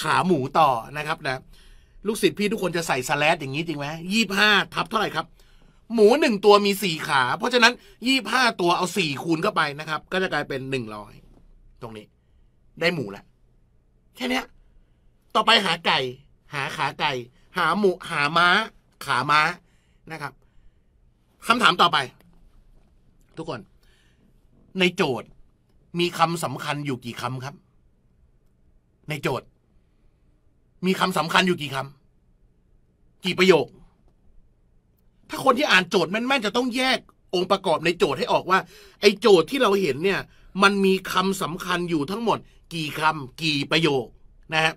Speaker 1: ขาหมูต่อนะครับนะลูกศิษย์พี่ทุกคนจะใส่สแลดอย่างนี้จริงไหมยี่ห้าทับเท่าไหร่ครับ หมูหนึ่งตัวมีสี่ขา เพราะฉะนั้นยี่ห้าตัวเอาสี่คูณเข้าไปนะครับ ก็จะกลายเป็นหนึ่งร้อยตรงนี้ ได้หมูแล้วแค่นี้ต่อไปหาไก่ หาขาไก่ หาหมู หาม้า ขาม้านะครับคำถามต่อไป ทุกคนในโจทย์ มีคำสำคัญอยู่กี่คำครับ ในโจทย์ มีคำสำคัญอยู่กี่คำ กี่ประโยค ถ้าคนที่อ่านโจทย์แม่นๆจะต้องแยกองค์ประกอบในโจทย์ให้ออกว่า ไอ้โจทย์ที่เราเห็นเนี่ย มันมีคำสำคัญอยู่ทั้งหมด กี่คำกี่ประโยคนะฮะ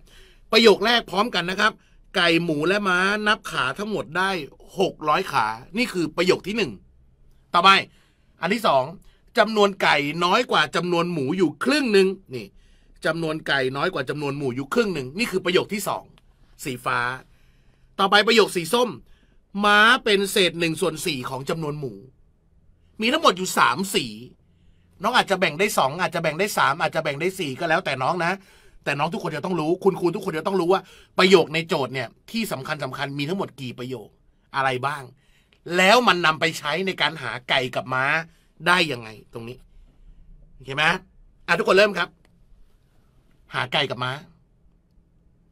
Speaker 1: ประโยคแรกพร้อมกันนะครับ ไก่หมูและม้านับขาทั้งหมดได้หกร้อยขา นี่คือประโยคที่หนึ่งต่อไป อันที่สองจำนวนไก่น้อยกว่าจำนวนหมูอยู่ครึ่งหนึ่งนี่จำนวนไก่น้อยกว่าจำนวนหมูอยู่ครึ่งหนึ่งนี่คือประโยคที่สองสีฟ้า ต่อไปประโยคสีส้ม ม้าเป็นเศษหนึ่งส่วนสี่ของจำนวนหมู มีทั้งหมดอยู่สามสีน้องอาจจะแบ่งได้สองอาจจะแบ่งได้สามอาจจะแบ่งได้สี่ก็แล้วแต่น้องนะ แต่น้องทุกคนจะต้องรู้คุณครูทุกคนจะต้องรู้ว่า ประโยคในโจทย์เนี่ยที่สำคัญสำคัญมีทั้งหมดกี่ประโยคอะไรบ้าง แล้วมันนำไปใช้ในการหาไก่กับม้าได้ยังไงตรงนี้เห็นไหมอ่ะทุกคนเริ่มครับ หาไก่กับม้า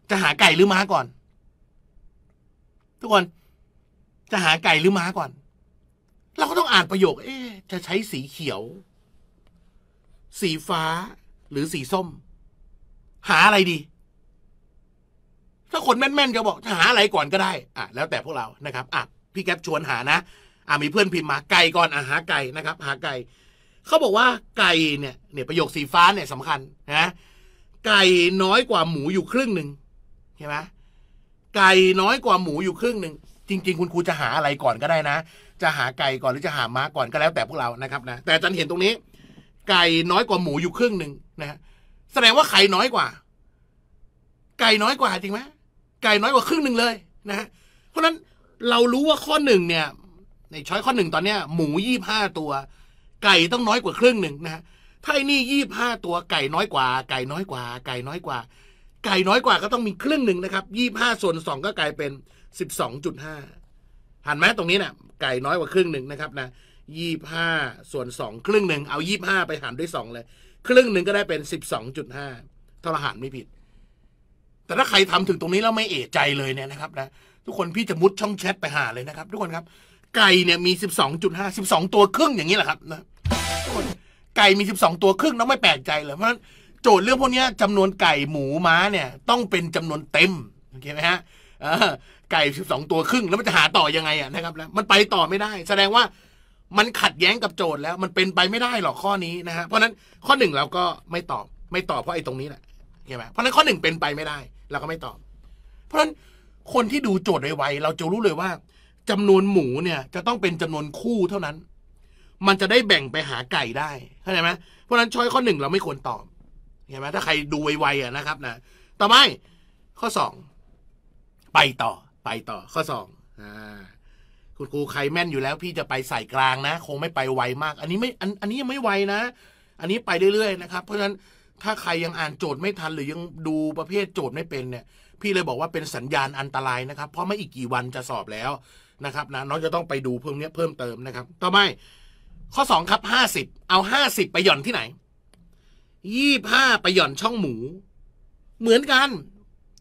Speaker 1: จะหาไก่หรือม้าก่อน ทุกคน จะหาไก่หรือม้าก่อน เราก็ต้องอ่านประโยค เอ๊จะใช้สีเขียว สีฟ้าหรือสีส้ม หาอะไรดี ถ้าคนแม่นๆจะบอกจะหาอะไรก่อนก็ได้อ่ะแล้วแต่พวกเรานะครับ อ่ะ พี่แก๊ปชวนหานะ่ามีเพื่อนพิมพ์มาไก่ก่อนอ่าหาไก่นะครับ หาไก่เขาบอกว่าไก่เนี่ยเนี่ยประโยคสีฟ้าเนี่ยสำคัญนะไก่น้อยกว่าหมูอยู่ครึ่งหนึ่งใช่ไหมไก่น้อยกว่าหมูอยู่ครึ่งหนึ่งจริง ๆ คุณครูจะหาอะไรก่อนก็ได้นะจะหาไก่ก่อนหรือจะหาม้าก่อนก็แล้ว แต่พวกเรานะครับ นะแต่จันเห็นตรงนี้ ไก่น้อยกว่าหมูอยู่ครึ่งหนึ่งนะแสดงว่าไข่น้อยกว่า ไก่น้อยกว่าจริงไหมไก่น้อยกว่าครึ่งหนึ่งเลย นะเพราะนั้นเรารู้ว่าข้อหนึ่งเนี่ยในช้อยข้อหนึ่งตอนเนี้ย หมูยี่ห้าตัว ไก่ต้องน้อยกว่าครึ่งหนึ่งนะฮะถ้าไอ้นี่ยี่ห้าตัวไก่น้อยกว่า ไก่น้อยกว่าไก่น้อยกว่า ไก่น้อยกว่าก็ต้องมีครึ่งหนึ่งนะครับยี่ห้าส่วนสองก็กลายเป็นสิบสองจุดห้าหันไหมตรงนี้นะ่ะไก่น้อยกว่าครึ่งหนึ่งนะครับนะยี่ห้าส่วนสองครึ่งหนึ่งเอายี่ห้าไปหารด้วยสองเลยครึ่งหนึ่งก็ได้เป็นสิบสองจุดห้าทรหารไม่ผิด แต่ถ้าใครทำถึงตรงนี้แล้วไม่เอะใจเลยเนี่ยนะครับนะทุกคนพี่จะมุดช่องแชทไปหาเลยนะครับ ทุกคนครับไก่เนี่ยมีสิบสองจุดห้าสิบสองตัว ครึ่งอย่างนี้แหละครับนะไก่มีสิบสองตัวครึ่งต้องไม่แปลกใจ เลยเพราะโจทย์เรื่องพวกนี้จำนวนไก่หมูม้าเนี่ยต้องเป็นจำนวนเต็มโอเคไหมฮะไก่สิบสองตัวครึ่งแล้วมันจะหาต่อยังไงอ่ะนะครับแล้วมันไปต่อไม่ได้ แสดงว่ามันขัดแย้งกับโจทย์แล้วมันเป็นไปไม่ได้หรอกข้อนี้นะฮะเพราะฉะนั้นข้อหนึ่งเราก็ไม่ตอบ ไม่ตอบเพราะไอ้ตรงนี้แหละเข้าใจไหมเพราะนั้นข้อหนึ่งเป็นไปไม่ได้เราก็ไม่ตอบเพราะฉะนั้นคนที่ดูโจทย์ไวๆเราจะรู้เลยว่าจำนวนหมูเนี่ยจะต้องเป็นจำนวนคู่เท่านั้น มันจะได้แบ่งไปหาไก่ได้เข้าใจไหมเพราะนั้นช้อยข้อหนึ่งเราไม่ควรตอบเห็นไหมถ้าใครดูไวๆอ่ะนะครับ นะ ต่อไปข้อสองไปต่อไปต่อ ข้อสองอ่าคุณครูใครแม่นอยู่แล้ว พี่จะไปใส่กลางนะคงไม่ไปไวมาก อันนี้ไม่อันอันนี้ยังไม่ไวนะ อันนี้ไปเรื่อยๆนะครับ เพราะฉะนั้นถ้าใครยังอ่านโจทย์ไม่ทันหรือยังดูประเภทโจทย์ไม่เป็นเนี่ยพี่เลยบอกว่าเป็นสัญญาณอันตรายนะครับ เพราะไม่อีกกี่วันจะสอบแล้วนะครับนะน้องจะต้องไปดูเพิ่มเนี้ยเพิ่มเติมนะครับ ต่อไปข้อสองครับห้าสิบเอาห้าสิบไปหย่อนที่ไหนยี่ห้าไปหย่อนช่องหมู เหมือนกัน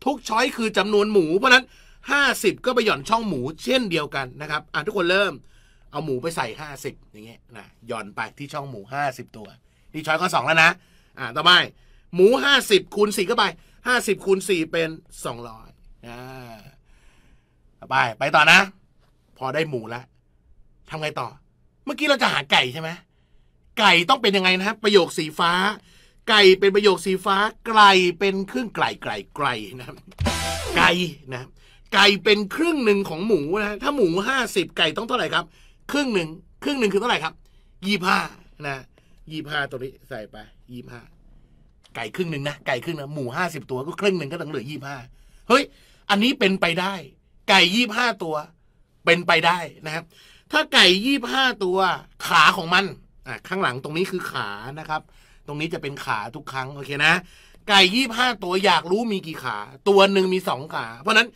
Speaker 1: ทุกช้อยคือจำนวนหมู เพราะนั้นห้าสิบก็ไปหย่อนช่องหมู เช่นเดียวกันนะครับอ่ะทุกคนเริ่ม เอาหมูไปใส่ห้าสิบอย่างเงี้ยนะหย่อนไปที่ช่องหมูห้าสิบตัวนี่ช้อยข้อสองแล้วนะอ่ะต่อไปหมูห้าสิบคูณสี่ก็ไปห้าสิบคูณสี่เป็นสองร้อยอ่าไปไปต่อนะพอได้หมูแล้วทำไงต่อ เมื่อกี้เราจะหาไก่ใช่ไหม ไก่ต้องเป็นยังไงนะครับ ประโยคสีฟ้า ไก่เป็นประโยคสีฟ้า ไกลเป็นครึ่งไกลไกลไกลนะครับไก่นะ ไก่เป็นครึ่งหนึ่งของหมูนะ ถ้าหมูห้าสิบไก่ต้องเท่าไหร่ครับ ครึ่งหนึ่งครึ่งหนึ่งคือเท่าไหร่ครับ ยี่ห้านะยี่ห้าตัวนี้ ใส่ไป ยี่ห้า ไก่ครึ่งหนึ่งนะ ไก่ครึ่งนะหมูห้าสิบตัวก็ครึ่งหนึ่งก็ต้องเหลือยี่ห้าเฮ้ย อันนี้เป็นไปได้ ไก่ยี่ห้าตัวเป็นไปได้นะครับ ถ้าไก่ยี่ห้าตัว ขาของมัน อ่าข้างหลังตรงนี้คือขานะครับ ตรงนี้จะเป็นขาทุกครั้ง โอเคนะไก่ยี่ห้าตัวอยากรู้มีกี่ขา ตัวหนึ่งมีสองขา เพราะนั้น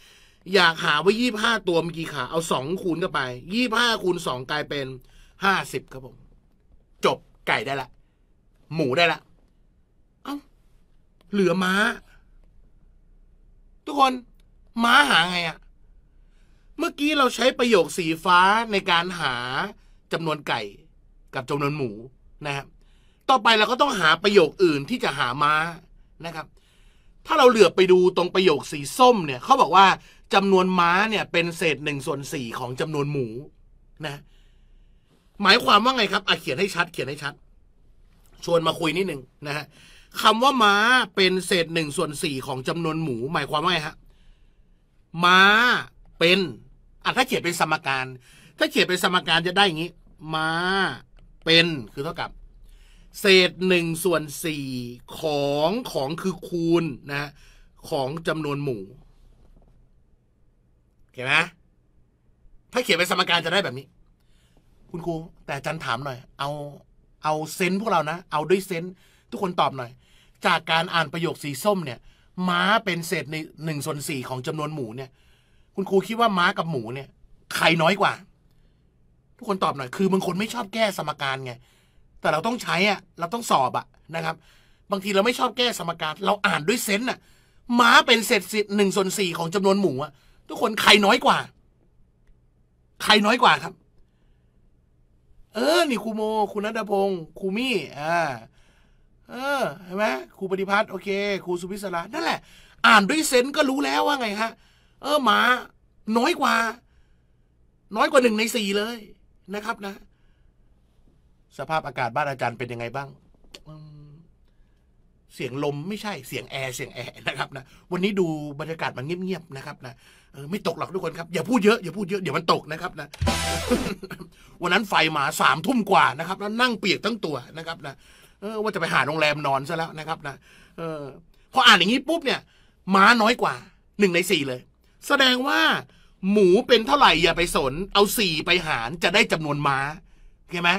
Speaker 1: อยากหาว่ายี่ห้าตัวมีกี่ขา เอาสองคูณเข้าไปยี่ห้าคูณสองกลายเป็นห้าสิบครับผมจบไก่ได้ละหมูได้ละเอา้าเหลือม้า ทุกคนม้าหาไงอะเมื่อกี้เราใช้ประโยคสีฟ้าในการหาจำนวนไก่กับจำนวนหมูนะครับ ต่อไปเราก็ต้องหาประโยคอื่นที่จะหาม้านะครับ ถ้าเราเหลือไปดูตรงประโยคสีส้มเนี่ย เขาบอกว่าจำนวนม้าเนี่ย เป็นเศษหนึ่งส่วนสี่ของจำนวนหมูนะ หมายความว่าไงครับ อ่ะเขียนให้ชัดเขียนให้ชัด ชวนมาคุยนิดหนึ่งนะฮะคำว่าม้าเป็นเศษหนึ่งส่วนสี่ของจำนวนหมู หมายความว่าไงฮะ ม้าเป็นอ่ะถ้าเขียนเป็นสมการ ถ้าเขียนเป็นสมการจะได้อย่างนี้มาเป็น คือเท่ากับ เศษหนึ่งส่วนสี่ของของคือคูณนะ ของจำนวนหมู่เห็นไหมถ้าเขียนเป็นสมการจะได้แบบนี้ คุณครูแต่จันถามหน่อย เอาเอาเซนพวกเรานะเอาด้วยเซนทุกคนตอบหน่อย จากการอ่านประโยคสีส้มเนี่ย ม้าเป็นเศษในหนึ่งส่วนสี่ของจำนวนหมูเนี่ยคุณครูคิดว่าม้ากับหมูเนี่ยใครน้อยกว่า ทุกคนตอบหน่อย คือ บางคนไม่ชอบแก้สมการไง แต่เราต้องใช้อ่ะ เราต้องสอบอ่ะนะครับ บางทีเราไม่ชอบแก้สมการ เราอ่านด้วยเซนต์อ่ะ ม้าเป็นเศษสิบหนึ่งส่วนสี่ของจำนวนหมู อ่ะ ทุกคนใครน้อยกว่า ใครน้อยกว่าครับ เออ นี่ครูโม ครูนัทพงศ์ครูมี่อ่าเออ เห็นไหมครูปฏิพัฒน์โอเคครูสุพิศรานั่นแหละอ่านด้วยเซนต์ก็รู้แล้วว่าไงฮะเออหมา น้อยกว่า น้อยกว่าหนึ่งในสี่เลย นะครับ นะ สภาพอากาศ บ้านอาจารย์เป็นยังไงบ้างเสียงลมไม่ใช่เสียงแอร์เสียงแอร์นะครับ นะ วันนี้ดูบรรยากาศมันเงียบๆนะครับนะเออไม่ตกหรอกทุกคนครับอย่าพูดเยอะ อย่าพูดเยอะเดี๋ยวมันตกนะครับนะ วันนั้นไฟมาสามทุ่มกว่านะครับ แล้วนั่งเปียกทั้งตัวนะครับ นะ เออว่าจะไปหาโรงแรมนอนซะแล้วนะครับ นะ เออ พออ่านอย่างนี้ปุ๊บเนี่ยหมาน้อยกว่าหนึ่งในสี่เลยแสดงว่า หมูเป็นเท่าไหร่อย่าไปสน เอาสี่ไปหารจะได้จำนวนม้าเข้าไหม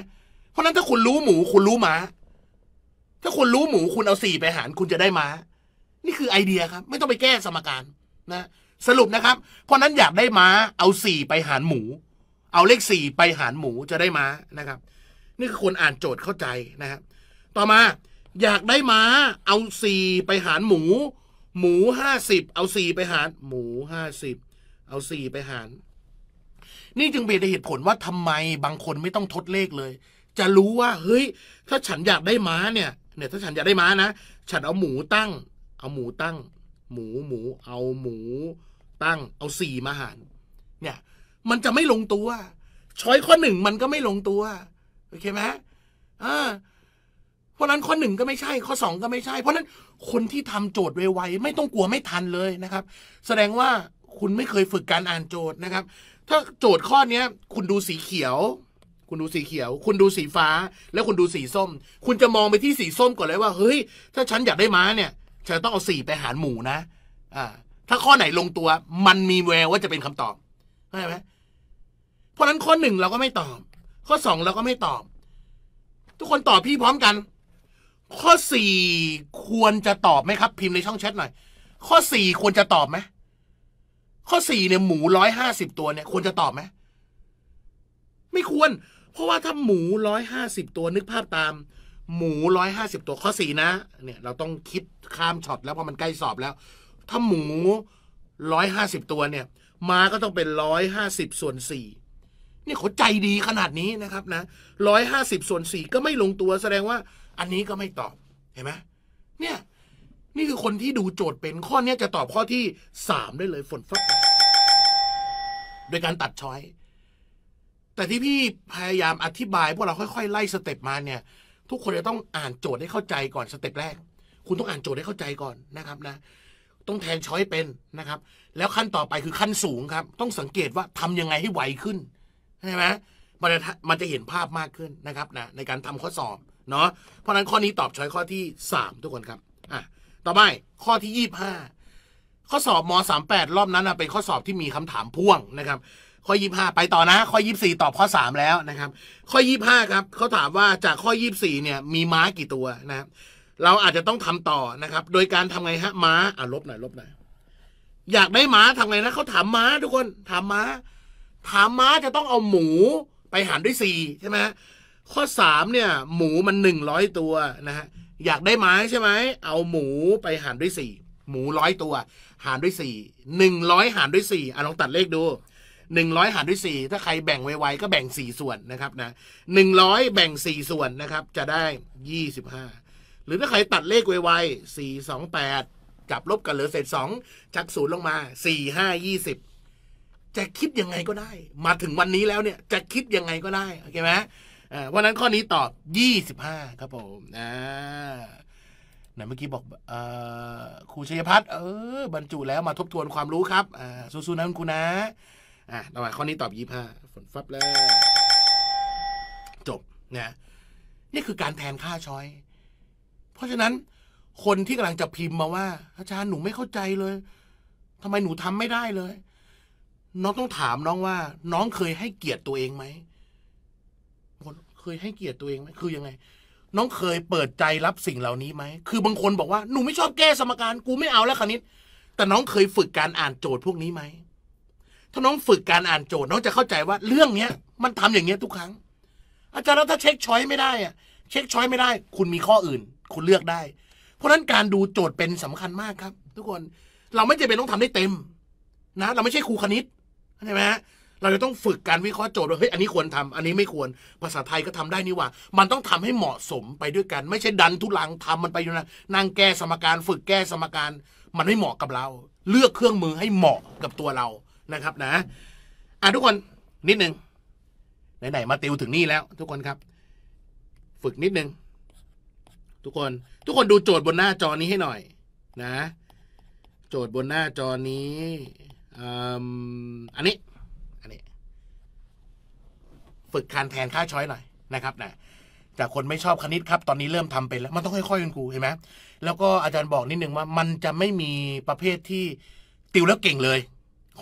Speaker 1: เพราะนั้นถ้าคุณรู้หมูคุณรู้ม้า ถ้าคุณรู้หมูคุณเอาสี่ไปหารคุณจะได้ม้า นี่คือไอเดียครับ ไม่ต้องไปแก้สมการนะ สรุปนะครับ เพราะนั้นอยากได้ม้าเอาสี่ไปหารหมู เอาเลขสี่ไปหารหมูจะได้ม้านะครับ นี่คือคนอ่านโจทย์เข้าใจนะครับ ต่อมา อยากได้ม้า เอาสี่ไปหารหมูหมูห้าสิบเอาสี่ไปหาร หมูห้าสิบเอาสี่ไปหาร นี่จึงเป็นเหตุผลว่าทำไมบางคนไม่ต้องทดเลขเลย จะรู้ว่าเฮ้ยถ้าฉันอยากได้ม้าเนี่ย เนี่ยถ้าฉันอยากได้ม้านะฉันเอาหมูตั้ง เอาหมูตั้ง หมูหมู เอาหมู ตั้ง เอาสี่มาหาร เนี่ย มันจะไม่ลงตัวช้อยข้อหนึ่งมันก็ไม่ลงตัวโอเคไหมอ่าเพราะนั้นข้อหนึ่งก็ไม่ใช่ ข้อสองก็ไม่ใช่ เพราะนั้นคนที่ทำโจทย์ไวๆไม่ต้องกลัวไม่ทันเลยนะครับ แสดงว่าคุณไม่เคยฝึกการอ่านโจทย์นะครับ ถ้าโจทย์ข้อเนี้ยคุณดูสีเขียว คุณดูสีเขียว คุณดูสีฟ้าแล้วคุณดูสีส้ม คุณจะมองไปที่สีส้มก่อนเลยว่าเฮ้ย ถ้าฉันอยากได้ม้าเนี่ยฉันต้องเอาสีไปหารหมูนะอ่าถ้าข้อไหนลงตัวมันมีแววว่าจะเป็นคำตอบเข้าใจไหมเพราะนั้นข้อหนึ่งเราก็ไม่ตอบ ข้อสองเราก็ไม่ตอบ ทุกคนตอบพี่พร้อมกันข้อสี่ควรจะตอบไหมครับพิมพ์ในช่องแชทหน่อย ข้อสี่ควรจะตอบไหมข้อสี่เนี่ย หมูร้อยห้าสิบตัวเนี่ยควรจะตอบไหมไม่ควร เพราะว่าถ้าหมูร้อยห้าสิบตัวนึกภาพตาม หมูร้อยห้าสิบตัวข้อสี่นะเนี่ยเราต้องคิดข้ามช็อตแล้วเพราะมันใกล้สอบแล้ว ถ้าหมูร้อยห้าสิบตัวเนี่ยม้าก็ต้องเป็นร้อยห้าสิบส่วนสี่เนี่ยเขาใจดีขนาดนี้นะครับนะร้อยห้าสิบส่วนสี่ก็ไม่ลงตัวแสดงว่าอันนี้ก็ไม่ตอบเห็นไหมเนี่ย นี่คือคนที่ดูโจทย์เป็นข้อเนี้ยจะตอบข้อที่สามได้เลย ฝนฟ้าโดยการตัดช้อย แต่ที่พี่พยายามอธิบายพวกเราค่อย ๆ ไล่สเต็ปมาเนี่ย ทุกคนจะต้องอ่านโจทย์ให้เข้าใจก่อนสเต็ปแรก คุณต้องอ่านโจทย์ให้เข้าใจก่อนนะครับนะ ต้องแทนช้อยเป็นนะครับ แล้วขั้นต่อไปคือขั้นสูงครับ ต้องสังเกตว่าทำยังไงให้ไวขึ้นใช่ไหมมันจะมันจะเห็นภาพมากขึ้นนะครับนะในการทำข้อสอบเนาะเพราะนั้นข้อนี้ตอบช้อยข้อที่ 3 ทุกคนครับอ่ะต่อไปข้อที่ 25 ข้อสอบ ม38รอบนั้นเป็นข้อสอบที่มีคำถามพ่วงนะครับ ข้อ 25ไปต่อนะ ข้อ24ตอบข้อ3แล้วนะครับ ข้อ25ครับเขาถามว่าจากข้อ 24เนี่ย มีม้ากี่ตัวนะครับ เราอาจจะต้องทำต่อนะครับ โดยการทำไงฮะม้าอ่ะลบหน่อยลบหน่อยอยากได้ม้าทำไงนะเขาถามม้าทุกคนถามม้า ถามม้าจะต้องเอาหมูไปหารด้วยสี่ใช่ไหมข้อสามเนี่ยหมูมันหนึ่งร้อยตัวนะฮะอยากได้ไม้ใช่ไหมเอาหมูไปหารด้วยสี่หมูร้อยตัวหารด้วยสี่่หนึงร้อยหารด้วย่อ่ะลองตัดเลขดูหนึ่งร้อยหารด้วยสี่ถ้าใครแบ่งไวๆก็แบ่งสี่ส่วนนะครับนะหนึ่งร้อยแบ่งสี่ส่วนนะครับจะได้ยี่สิบห้าหรือถ้าใครตัดเลขไวๆแปดจับลบกันเหลือเศษสองจักศูนย์ลงมาสีี่ห้าย่สิบจะคิดยังไงก็ได้ มาถึงวันนี้แล้วเนี่ยจะคิดยังไงก็ได้โอเคไหมวันนั้นข้อนี้ตอบยี่สิบห้าครับผมอ่าไหนเมื่อกี้บอกอครูชัยพัฒน์เออบรรจุแล้วมาทบทวนความรู้ครับ อ่าสู้ๆนะคุณครูนะอ่ะต่อไปข้อนี้ตอบยี่ห้าฝนฟับแล้ว จบนะนี่คือการแทนค่าช้อย เพราะฉะนั้นคนที่กำลังจะพิมพ์มาว่า อาจารย์หนูไม่เข้าใจเลยทำไมหนูทำไม่ได้เลย น้องต้องถามน้องว่า น้องเคยให้เกียรติตัวเองไหมเคยให้เกียรติตัวเองไหมคือยังไง น้องเคยเปิดใจรับสิ่งเหล่านี้ไหม คือบางคนบอกว่า หนูไม่ชอบแก้สมการ กูไม่เอาแล้วคณิต แต่น้องเคยฝึกการอ่านโจทย์พวกนี้ไหม ถ้าน้องฝึกการอ่านโจทย์ น้องจะเข้าใจว่าเรื่องเนี้ย มันทำอย่างเงี้ยทุกครั้ง อาจารย์แล้วถ้าเช็คช้อยไม่ได้อะเช็คช้อยไม่ได้ คุณมีข้ออื่น คุณเลือกได้ เพราะนั้นการดูโจทย์เป็นสำคัญมากครับ ทุกคน เราไม่จำเป็นต้องทำได้เต็ม นะ เราไม่ใช่ครูคณิตใช่ไหมฮะเราจะต้องฝึกการวิเคราะห์โจทย์ว่าเฮ้ยอันนี้ควรทำ อันนี้ไม่ควร ภาษาไทยก็ทำได้นี่ว่า มันต้องทำให้เหมาะสมไปด้วยกัน ไม่ใช่ดันทุลังทำมันไปอยู่นะนั่งแก้สมการฝึกแก้สมการ มันไม่เหมาะกับเรา เลือกเครื่องมือให้เหมาะกับตัวเรานะครับ นะอ่ะทุกคนนิดนึงไหนๆมาติวถึงนี่แล้ว ทุกคนครับ ฝึกนิดนึงทุกคนทุกคนดูโจทย์บนหน้าจอนี้ให้หน่อย นะ โจทย์บนหน้าจอนี้อันนี้ฝึกการแทนค่าช้อยหน่อยนะครับนะจากคนไม่ชอบคณิตครับ ตอนนี้เริ่มทำเป็นแล้ว มันต้องค่อยๆคุณครูเห็นไหมแล้วก็อาจารย์บอกนิดนึงว่า มันจะไม่มีประเภทที่ติวแล้วเก่งเลย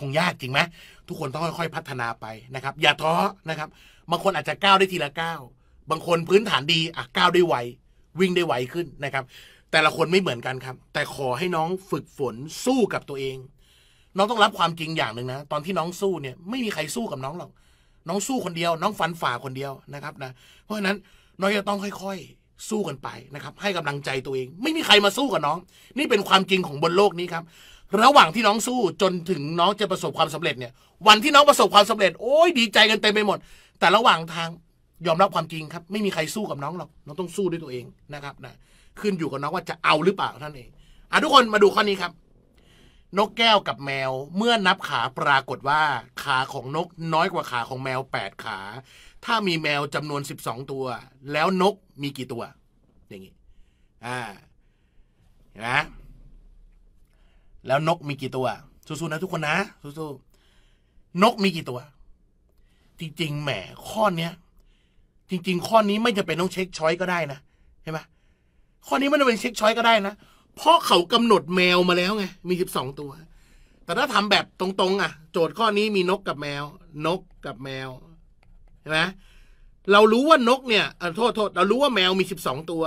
Speaker 1: คงยากจริงไหมทุกคนต้องค่อย ๆ พัฒนาไปนะครับ อย่าท้อนะครับ บางคนอาจจะก้าวได้ทีละก้าวบางคนพื้นฐานดีอ่ะก้าวได้ไววิ่งได้ไวขึ้นนะครับ แต่ละคนไม่เหมือนกันครับ แต่ขอให้น้องฝึกฝนสู้กับตัวเอง น้องต้องรับความจริงอย่างหนึ่งนะ ตอนที่น้องสู้เนี่ยไม่มีใครสู้กับน้องหรอกน้องสู้คนเดียว น้องฟันฝ่าคนเดียวนะครับนะเพราะฉะนั้นน้องจะต้องค่อยๆสู้กันไปนะครับ ให้กำลังใจตัวเอง ไม่มีใครมาสู้กับน้อง นี่เป็นความจริงของบนโลกนี้ครับระหว่างที่น้องสู้จนถึงน้องจะประสบความสำเร็จเนี่ย วันที่น้องประสบความสำเร็จโอ้ยดีใจกันเต็มไปหมด แต่ระหว่างทางยอมรับความจริงครับไม่มีใครสู้กับน้องหรอกน้องต้องสู้ด้วยตัวเองนะครับนะขึ้นอยู่กับน้องว่าจะเอาหรือเปล่าท่านเองอ่ะทุกคนมาดูข้อนี้ครับนกแก้วกับแมวเมื่อนับขาปรากฏว่า ขาของนกน้อยกว่าขาของแมว 8 ขา ถ้ามีแมวจำนวน 12 ตัว แล้วนกมีกี่ตัว อย่างนี้ อ่านะแล้วนกมีกี่ตัว สู้ๆนะทุกคนนะสู้ๆนกมีกี่ตัว จริงๆ แหมข้อเนี้ย จริง ๆ ข้อนี้ไม่จะเป็นต้องเช็คช้อยก็ได้นะเห็นไหมข้อนี้ไม่จำเป็นเช็คช้อยก็ได้นะเพราะเขากำหนดแมวมาแล้วไงมีสิบสองตัว แต่ถ้าทำแบบตรงๆ อ่ะโจทย์ข้อนี้มีนกกับแมว นกกับแมวเห็นไหมเรารู้ว่านกเนี่ยโทษโทษเรารู้ว่าแมวมีสิบสองตัว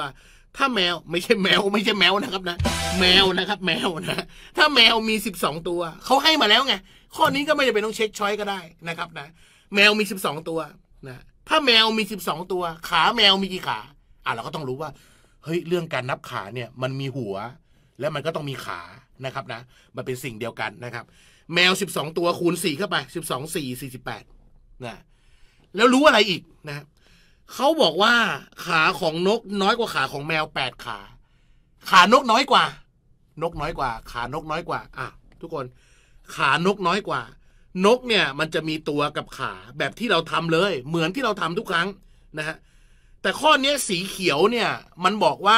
Speaker 1: ถ้าแมวไม่ใช่แมวไม่ใช่แมวนะครับนะแมวนะครับแมวนะถ้าแมวมีสิบสองตัวเขาให้มาแล้วไงข้อนี้ก็ไม่จำเป็นต้องเช็คช้อยก็ได้นะครับนะแมวมีสิบสองตัวนะถ้าแมวมีสิบสองตัว ขาแมวมีกี่ขาอ่ะเราก็ต้องรู้ว่าเฮ้ยเรื่องการนับขาเนี่ยมันมีหัวแล้วมันก็ต้องมีขานะครับนะ มันเป็นสิ่งเดียวกันนะครับ แมวสสิบองตัวคูณสี่เข้าไปสสสสสิบองีี่่ิบแปดนะแล้วรู้อะไรอีกนะเขาบอกว่าขาของนกน้อยกว่าขาของแมวแปดขา ขานกน้อยกว่า นกน้อยกว่า ขานกน้อยกว่าอ่ะทุกคน ขานกน้อยกว่า นกเนี่ยมันจะมีตัวกับขาแบบที่เราทำเลย เหมือนที่เราทำทุกครั้งนะฮะแต่ข้อนี้สีเขียวเนี่ย มันบอกว่า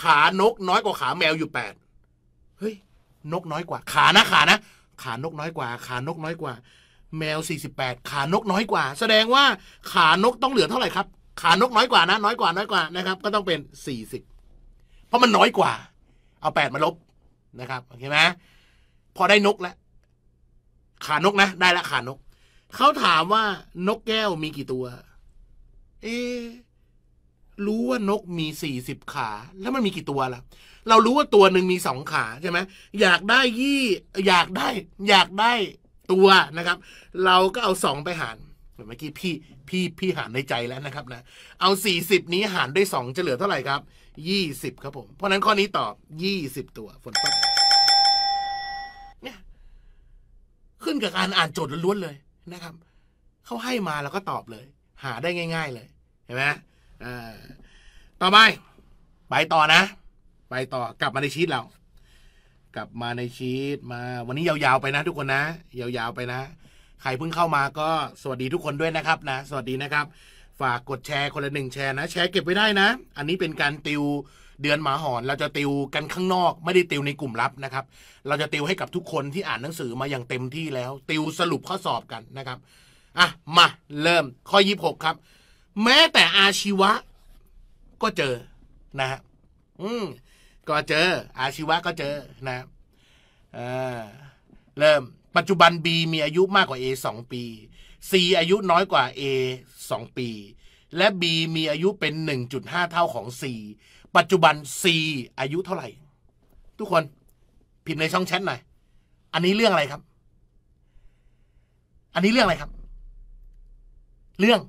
Speaker 1: ขานกน้อยกว่าขาแมวอยู่แปดเฮ้ยนกน้อยกว่า ขานะขานะขานกน้อยกว่า ขานกน้อยกว่า แมวสสี่ิบแปดขานกน้อยกว่า แสดงว่าขานกต้องเหลือเท่าไหร่ครับขานกน้อยกว่านะน้อยกว่า น้อยกว่านะครับก็ต้องเป็นสสี่ิบเพราะมันน้อยกว่า เอาแปดมาลบนะครับโอเคไหมพอได้นกแล้วขานกนะได้ละขานกเขาถามว่า นกแก้วมีกี่ตัว เอ๊รู้ว่านกมีสี่สิบขา แล้วมันมีกี่ตัวล่ะ เรารู้ว่าตัวหนึ่งมีสองขาใช่ไหมอยากได้ยี่อยากได้ อยากได้ตัวนะครับ เราก็เอาสองไปหารเมื่อกี้พี่พี่พี่หารในใจแล้วนะครับ นะเอาสี่สิบนี้หารด้วยสองจะเหลือเท่าไหร่ครับยี่สิบครับผม เพราะนั้นข้อนี้ตอบยี่สิบตัวฝนตกเนี่ยขึ้นกับการอ่านโจทย์ล้วนเลยนะครับเขาให้มาแล้วก็ตอบเลย หาได้ง่ายๆเลยเห็นไหมต่อไป ไปต่อนะ ไปต่อกลับมาในชีตเรากลับมาในชีตมา วันนี้ยาวๆไปนะ ทุกคนนะ ยาวๆไปนะ ใครเพิ่งเข้ามาก็สวัสดีทุกคนด้วยนะครับ นะ สวัสดีนะครับ ฝากกดแชร์คนละหนึ่งแชร์นะแชร์เก็บไว้ได้นะ อันนี้เป็นการติวเดือนหมาหอน เราจะติวกันข้างนอก ไม่ได้ติวในกลุ่มลับนะครับ เราจะติวให้กับทุกคนที่อ่านหนังสือมาอย่างเต็มที่แล้วติวสรุปข้อสอบกันนะครับอ่ะมาเริ่ม ข้อยี่บหกครับแม้แต่อาชีวะ ก็เจอนะฮะ อืม ก็เจอ อาชีวะก็เจอนะเเริ่ม ปัจจุบัน B มีอายุมากกว่า A 2 ปี C อายุน้อยกว่า A 2ปี และ B มีอายุเป็น1.5เท่าของ C ปัจจุบัน C อายุเท่าไหร่ ทุกคนพิมพ์ในช่องแชทหน่อย อันนี้เรื่องอะไรครับ อันนี้เรื่องอะไรครับ เรื่อง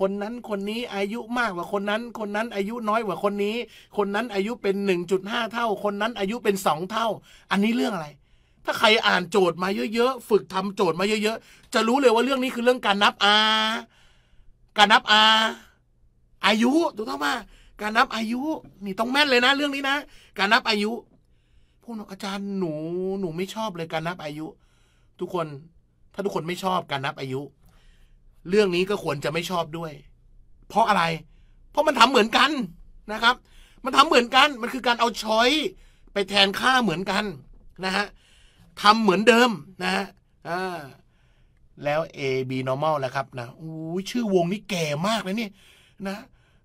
Speaker 1: คนนั้นคนนี้อายุมากกว่าคนนั้น คนนั้นอายุน้อยกว่าคนนี้คนนั้นอายุเป็น1.5 เท่า คนนั้นอายุเป็น2 เท่า อันนี้เรื่องอะไร ถ้าใครอ่านโจทย์มาเยอะๆฝึกทำโจทย์มาเยอะๆจะรู้เลยว่าเรื่องนี้คือเรื่องการนับอาการนับอาอายุถูกต้องป่การนับอายุนี่ต้องแม่นเลยนะเรื่องนี้นะ การนับอายุ พวกอาจารย์หนูหนูไม่ชอบเลยการนับอายุ ทุกคนถ้าทุกคนไม่ชอบการนับอายุเรื่องนี้ก็ควรจะไม่ชอบด้วย เพราะอะไร เพราะมันทำเหมือนกันนะครับ มันทำเหมือนกัน มันคือการเอาช้อยไปแทนค่าเหมือนกัน นะฮะทำเหมือนเดิมนะฮะแล้ว A B normal แลละครับนะอู้ชื่อวงนี้แก่มากเลยนี่นะ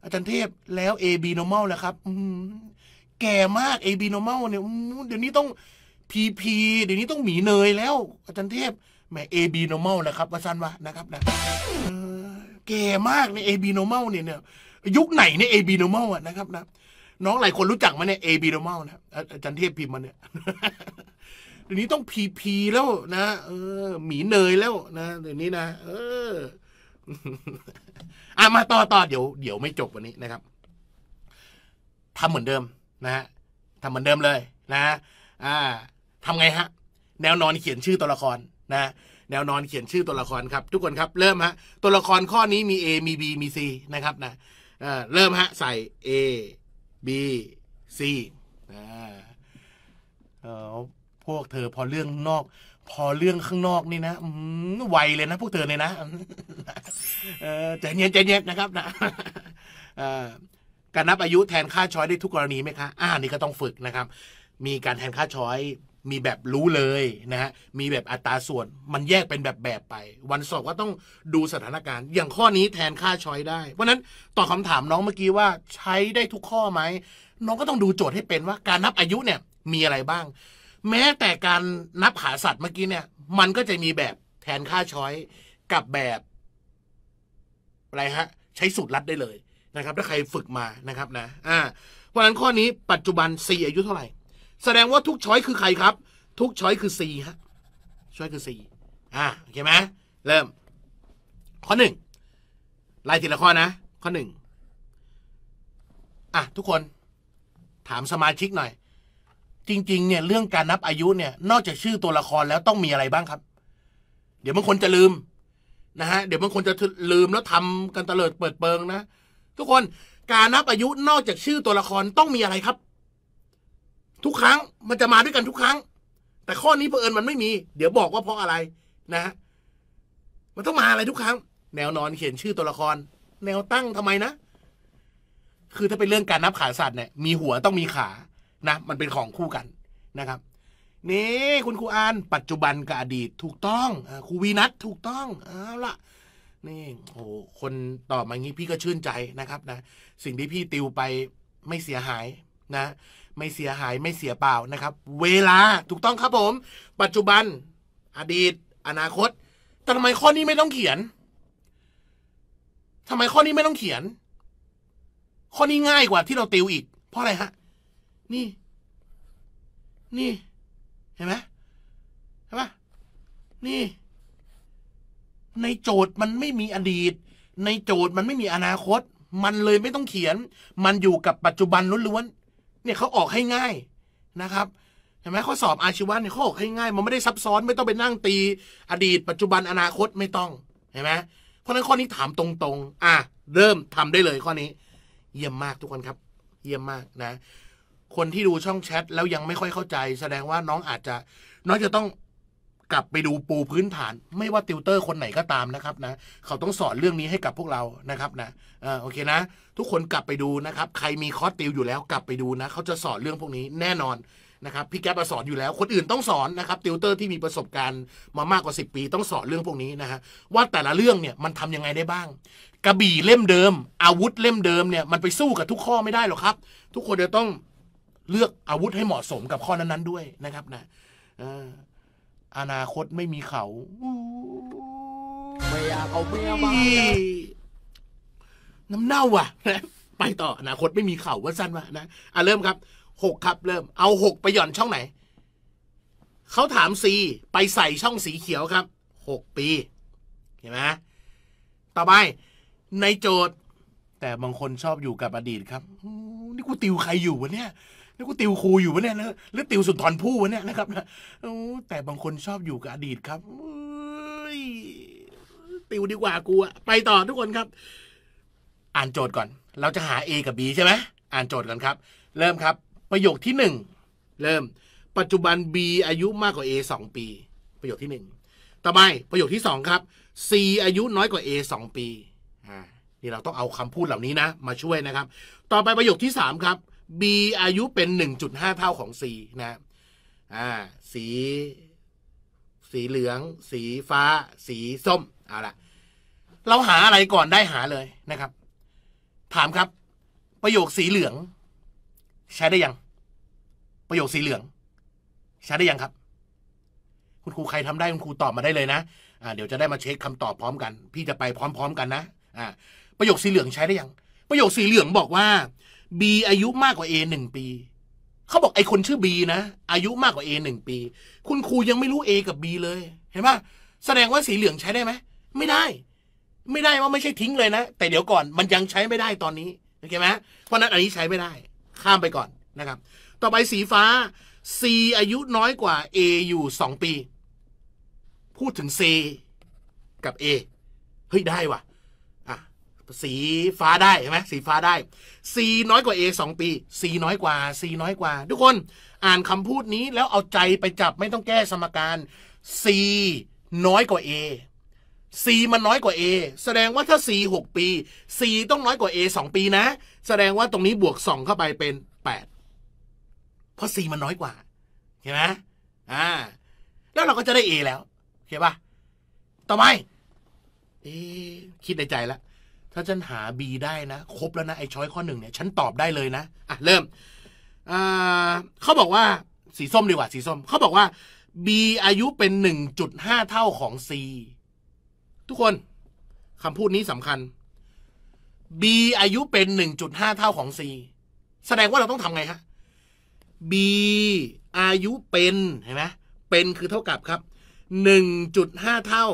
Speaker 1: อาจารย์เทพ แล้ว A B normal แลละครับ แก่มาก A B normal เนี่ย เดี๋ยวนี้ต้องพีพี เดี๋ยวนี้ต้องหมีเนยแล้ว อาจารย์เทพแม่ AB normal นะครับ ว่าสั้นวะนะครับนะเก๋มากใน AB normal เนี่ยเนี่ย ยุคไหนใน AB normal อะนะครับ นะน้องหลายคนรู้จักไหมเนี่ย AB normal นะอาจารย์เทพพิมพ์มาเนี่ยเดี๋ยวนี้ต้องพีแล้วนะ เออหมีเนยแล้วนะเดี๋ยวนี้นะเอออ่ะมาต่อต่อเดี๋ยว เดี๋ยวไม่จบวันนี้นะครับทำเหมือนเดิม นะฮะทำเหมือนเดิมเลยนะ อ่าทำไงฮะ แนวนอนเขียนชื่อตัวละครนะแนวนอนเขียนชื่อตัวละครครับ ทุกคนครับ เริ่มฮะตัวละครข้อนี้มี A มี B มี C นะครับนะเริ่มฮะ ใส่ A B C นะพวกเธอพอเรื่องนอก พอเรื่องข้างนอกนี่นะไวเลยนะ พวกเธอเนี่ยนะใจเย็นใจเย็นนะครับนะการนับอายุแทนค่าช้อยได้ทุกกรณีไหมคะอ่า นี่ก็ต้องฝึกนะครับ มีการแทนค่าช้อยมีแบบรู้เลยนะฮะ มีแบบอัตราส่วนมันแยกเป็นแบบแบบไป วันสอบก็ต้องดูสถานการณ์ อย่างข้อนี้แทนค่าช้อยได้ เพราะนั้นตอบคาถามน้องเมื่อกี้ว่าใช้ได้ทุกข้อไหมน้องก็ต้องดูโจทย์ให้เป็นว่าการนับอายุเนี่ย มีอะไรบ้าง แม้แต่การนับหาสัตว์เมื่อกี้เนี่ย มันก็จะมีแบบแทนค่าช้อยกับแบบ อะไรฮะ ใช้สูตรลัดได้เลยนะครับ ถ้าใครฝึกมานะครับนะ อ่าเพราะนั้นข้อนี้ปัจจุบัน C อายุเท่าไหร่แสดงว่าทุกช้อยคือใครครับ ทุกช้อยคือ C ฮะช้อยคือ C อ่าโอเคไหมเริ่ม ข้อหนึ่งลายทีละข้อนะข้อหนึ่งอ่ะทุกคนถามสมาชิกหน่อย จริงๆเนี่ยเรื่องการนับอายุเนี่ย นอกจากชื่อตัวละครแล้วต้องมีอะไรบ้างครับ เดี๋ยวบางคนจะลืมนะฮะเดี๋ยวบางคนจะลืมแล้วทำกันตะเลิดเปิดเปิงนะทุกคนการนับอายุนอกจากชื่อตัวละครต้องมีอะไรครับทุกครั้ง มันจะมาด้วยกันทุกครั้ง แต่ข้อนี้เผอิญมันไม่มี เดี๋ยวบอกว่าเพราะอะไรนะมันต้องมาอะไรทุกครั้ง แนวนอนเขียนชื่อตัวละคร แนวตั้งทำไมนะคือถ้าเป็นเรื่องการนับขาสัตว์เนี่ยมีหัวต้องมีขานะมันเป็นของคู่กันนะครับนี่ คุณครูอานปัจจุบันกับอดีต ถูกต้องครูวีนัทถูกต้องเอาละนี่ โอ้คนตอบมางี้พี่ก็ชื่นใจนะครับ นะสิ่งที่พี่ติวไปไม่เสียหาย นะไม่เสียหายไม่เสียเปล่านะครับ เวลา ถูกต้องครับผม ปัจจุบัน อดีต อนาคตแต่ทำไมข้อนี้ไม่ต้องเขียนทำไมข้อนี้ไม่ต้องเขียน ข้อนี้ง่ายกว่าที่เราติวอีก เพราะอะไรฮะนี่ นี่เห็นไหมเห็นปะนี่ ในโจทย์มันไม่มีอดีต ในโจทย์มันไม่มีอนาคต มันเลยไม่ต้องเขียน มันอยู่กับปัจจุบันล้วนเนี่ยเขาออกให้ง่ายนะครับเห็นไหมข้อสอบอาชีวะเนี่ยเขาออกให้ง่ายมันไม่ได้ซับซ้อนไม่ต้องไปนั่งตี อดีต ปัจจุบันอนาคตไม่ต้องเห็นไหมเพราะนั้นข้อนี้ถามตรงๆ อ่ะเริ่มทำได้เลยข้อนี้ เยี่ยมมากทุกคนครับ เยี่ยมมากนะคนที่ดูช่องแชทแล้วยังไม่ค่อยเข้าใจ แสดงว่าน้องอาจจะน้องจะต้องกลับไปดูปูพื้นฐาน ไม่ว่าติวเตอร์คนไหนก็ตามนะครับนะเขาต้องสอนเรื่องนี้ให้กับพวกเรานะครับนะอโอเคนะทุกคนกลับไปดูนะครับ ใครมีคอร์สติวอยู่แล้วกลับไปดูนะเขาจะสอนเรื่องพวกนี้แน่นอนนะครับพี่แก๊ปสอนอยู่แล้ว คนอื่นต้องสอนนะครับ ติวเตอร์ที่มีประสบการณ์มามากกว่า 10 ปี ต้องสอนเรื่องพวกนี้นะฮะว่าแต่ละเรื่องเนี่ยมันทำยังไงได้บ้างกระบี่เล่มเดิม อาวุธเล่มเดิมเนี่ยมันไปสู้กับทุกข้อไม่ได้หรอกครับ ทุกคนจะต้องเลือกอาวุธให้เหมาะสมกับข้อนั้น ๆ ด้วยนะครับนะอ่าอนาคตไม่มีเขาไม่อยากเอาเมียมา น้ำเน่าว่ะ ไปต่อ อนาคตไม่มีเขา ว่าสั้นว่ะ นะ อ่ะเริ่มครับ หกครับ เริ่ม เอาหกไปหย่อนช่องไหน เขาถามซีไปใส่ช่องสีเขียวครับ หกปี เห็นไหมต่อไป ในโจทย์ แต่บางคนชอบอยู่กับอดีต ครับ นี่กูติวใครอยู่วะเนี่ยนี่กูติวครูอยู่วะเนี่ยนะหรือติวสุนทรภู่วะเนี่ยนะครับนะอแต่บางคนชอบอยู่กับอดีตครับ ติวดีกว่ากูอะไปต่อทุกคนครับ อ่านโจทย์ก่อน เราจะหา A กับ B ใช่ไหม อ่านโจทย์กันครับ เริ่มครับ ประโยคที่หนึ่ง เริ่ม ปัจจุบัน B อายุมากกว่า A สองปี ประโยคที่หนึ่งต่อไป ประโยคที่สองครับ C อายุน้อยกว่า A สองปี อ่า นี่เราต้องเอาคำพูดเหล่านี้นะ มาช่วยนะครับ ต่อไปประโยคที่สามครับ B อายุเป็น1.5เท่าของ C นะ อ่า สี สีเหลือง สีฟ้า สีส้ม เอาละเราหาอะไรก่อนได้หาเลยนะครับ ถามครับ ประโยคสีเหลือง ใช้ได้ยังประโยคสีเหลือง ใช้ได้ยังครับ คุณครูใครทำได้คุณครูตอบมาได้เลยนะอ่าเดี๋ยวจะได้มาเช็คคำตอบพร้อมกัน พี่จะไปพร้อม ๆ กันนะอ่าประโยคสีเหลืองใช้ได้ยังประโยคสีเหลืองบอกว่าบีอายุมากกว่าเอหนึ่งปีเขาบอกไอคนชื่อบีนะ อายุมากกว่าเอหนึ่งปี คุณครูยังไม่รู้เอกับบีเลย เห็นไหมแสดงว่าสีเหลืองใช้ได้ไหม ไม่ได้ ไม่ได้ว่าไม่ใช่ทิ้งเลยนะ แต่เดี๋ยวก่อนมันยังใช้ไม่ได้ตอนนี้โอเคไหมเพราะนั้นอันนี้ใช้ไม่ได้ ข้ามไปก่อนนะครับ ต่อไปสีฟ้า C อายุน้อยกว่า A อยู่สองปีพูดถึง C กับ A เฮ้ยได้ว่ะสีฟ้าได้ใช่ไหมสีฟ้าได้ C น้อยกว่า A 2 ปี C น้อยกว่า C น้อยกว่า ทุกคนอ่านคำพูดนี้ แล้วเอาใจไปจับไม่ต้องแก้สมการ C น้อยกว่า A C มันน้อยกว่า A แสดงว่าถ้า C 6 ปี C ต้องน้อยกว่า A 2 ปีนะ แสดงว่าตรงนี้บวก 2 เข้าไปเป็น8เพราะ C มันน้อยกว่าเห็นไหมอ่าแล้วเราก็จะได้ A แล้วเข้าป่ะต่อไปเอคิดในใจแล้วถ้าฉันหา B ได้นะ ครบแล้วนะไอ้ช้อยข้อหนึ่งเนี่ย ฉันตอบได้เลยนะอ่ะเริ่ม เขาบอกว่าสีส้มดีกว่า สีส้ม เขาบอกว่า B อายุเป็น 1.5 เท่าของ C ทุกคน คำพูดนี้สำคัญ B อายุเป็น 1.5 เท่าของ C แสดงว่าเราต้องทำไงฮะ B อายุเป็น เห็นไหมเป็นคือเท่ากับครับ 1.5 เท่า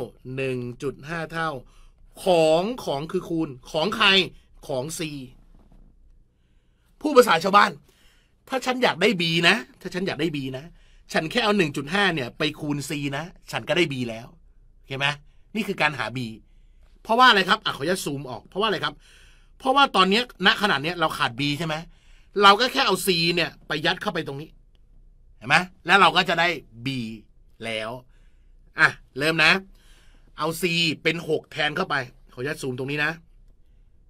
Speaker 1: 1.5 เท่าของของคือคูณของใครของซีผู้ภาษาชาวบ้าน ถ้าฉันอยากได้บีนะ ถ้าฉันอยากได้บีนะ ฉันแค่เอา 1.5เนี่ยไปคูณซีนะ ฉันก็ได้บีแล้วเข้าไหมนี่คือการหาบีเพราะว่าอะไรครับอ่ะขอจะซูมออก เพราะว่าอะไรครับ เพราะว่าตอนนี้ณขนาดนี้เราขาดบีใช่ไหมเราก็แค่เอาซีเนี่ยไปยัดเข้าไปตรงนี้ เห็นไหมแล้วเราก็จะได้บีแล้วอ่ะเริ่มนะเอา c เป็นหกแทนเข้าไป ขออนุญาตซูมตรงนี้นะ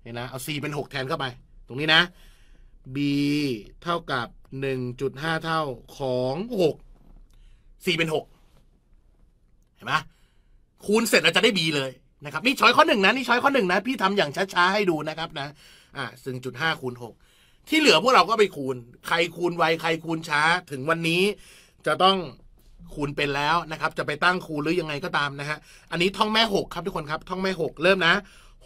Speaker 1: เห็นนะเอา c เป็นหกแทนเข้าไป ตรงนี้นะ b เท่ากับหนึ่งจุดห้าเท่าของหก c เป็นหกเห็นไหม คูณเสร็จเราจะได้ b เลยนะครับนี่ช้อยข้อหนึ่งนะนี่ช้อยข้อหนึ่งนะ พี่ทำอย่างช้าๆ ให้ดูนะครับนะอ่าซึ่งจุดห้าคูณหกที่เหลือพวกเราก็ไปคูณ ใครคูณไว ใครคูณช้า ถึงวันนี้จะต้องคูณเป็นแล้วนะครับ จะไปตั้งคูณหรือยังไงก็ตามนะฮะอันนี้ท่องแม่หกครับทุกคนครับท่องแม่หกเริ่มนะ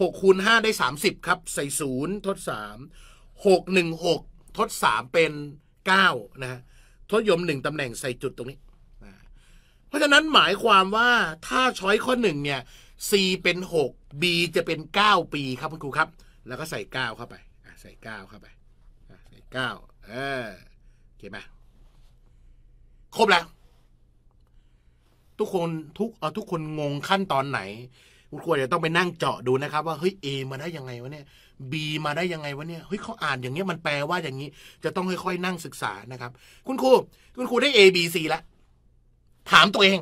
Speaker 1: หกคูณห้าได้สามสิบครับ ใส่ศูนย์ทดสามหกหนึ่งหกทดสามเป็นเก้านะฮะทดยมหนึ่งตำแหน่งใส่จุดตรงนี้เพราะฉะนั้นหมายความว่าถ้าช้อยข้อหนึ่งเนี่ย c เป็น 6 b จะเป็น 9 ปี ครับคุณครูครับ แล้วก็ใส่ 9 เข้าไป ใส่ 9เข้าไปใส่9เออโอเคไหมครบแล้วทุกคนทุกเออทุกคนงงขั้นตอนไหนคุณควรจะต้องไปนั่งเจาะดูนะครับ ว่าเฮ้ยเอมาได้ยังไงวะเนี่ยบีมาได้ยังไงวะเนี่ยเฮ้ยเขาอ่านอย่างเงี้ยมันแปลว่าอย่างนี้ จะต้องค่อย ๆ นั่งศึกษานะครับ คุณครูคุณครูได้ A B C แล้วถามตัวเอง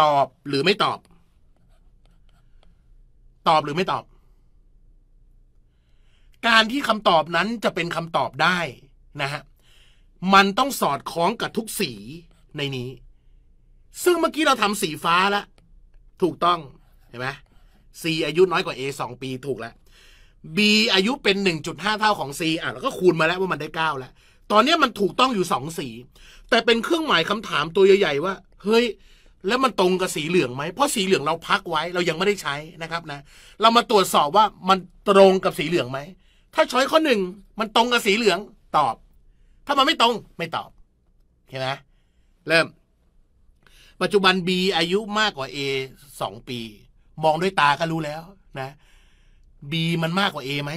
Speaker 1: ตอบหรือไม่ตอบ ตอบหรือไม่ตอบ การที่คำตอบนั้นจะเป็นคำตอบได้นะฮะมันต้องสอดคล้องกับทุกสีในนี้ซึ่งเมื่อกี้เราทำสีฟ้าแล้ว ถูกต้องเห็นไหมซีอายุน้อยกว่า A 2ปีถูกแล้ว B อายุเป็น 1.5 เท่าของ C อ่ะเราก็คูณมาแล้วว่ามันได้9แล้วตอนนี้มันถูกต้องอยู่ 2 สี แต่เป็นเครื่องหมายคำถามตัวใหญ่ๆ ว่าเฮ้ยแล้วมันตรงกับสีเหลืองไหมเพราะสีเหลืองเราพักไว้ เรายังไม่ได้ใช้นะครับนะ เรามาตรวจสอบว่ามันตรงกับสีเหลืองไหมถ้าช้อยข้อหนึ่งมันตรงกับสีเหลืองตอบ ถ้ามันไม่ตรงไม่ตอบเห็นไหมเริ่มปัจจุบัน B อายุมากกว่า A สองปีมองด้วยตาก็รู้แล้วนะ B มันมากกว่า A ไหม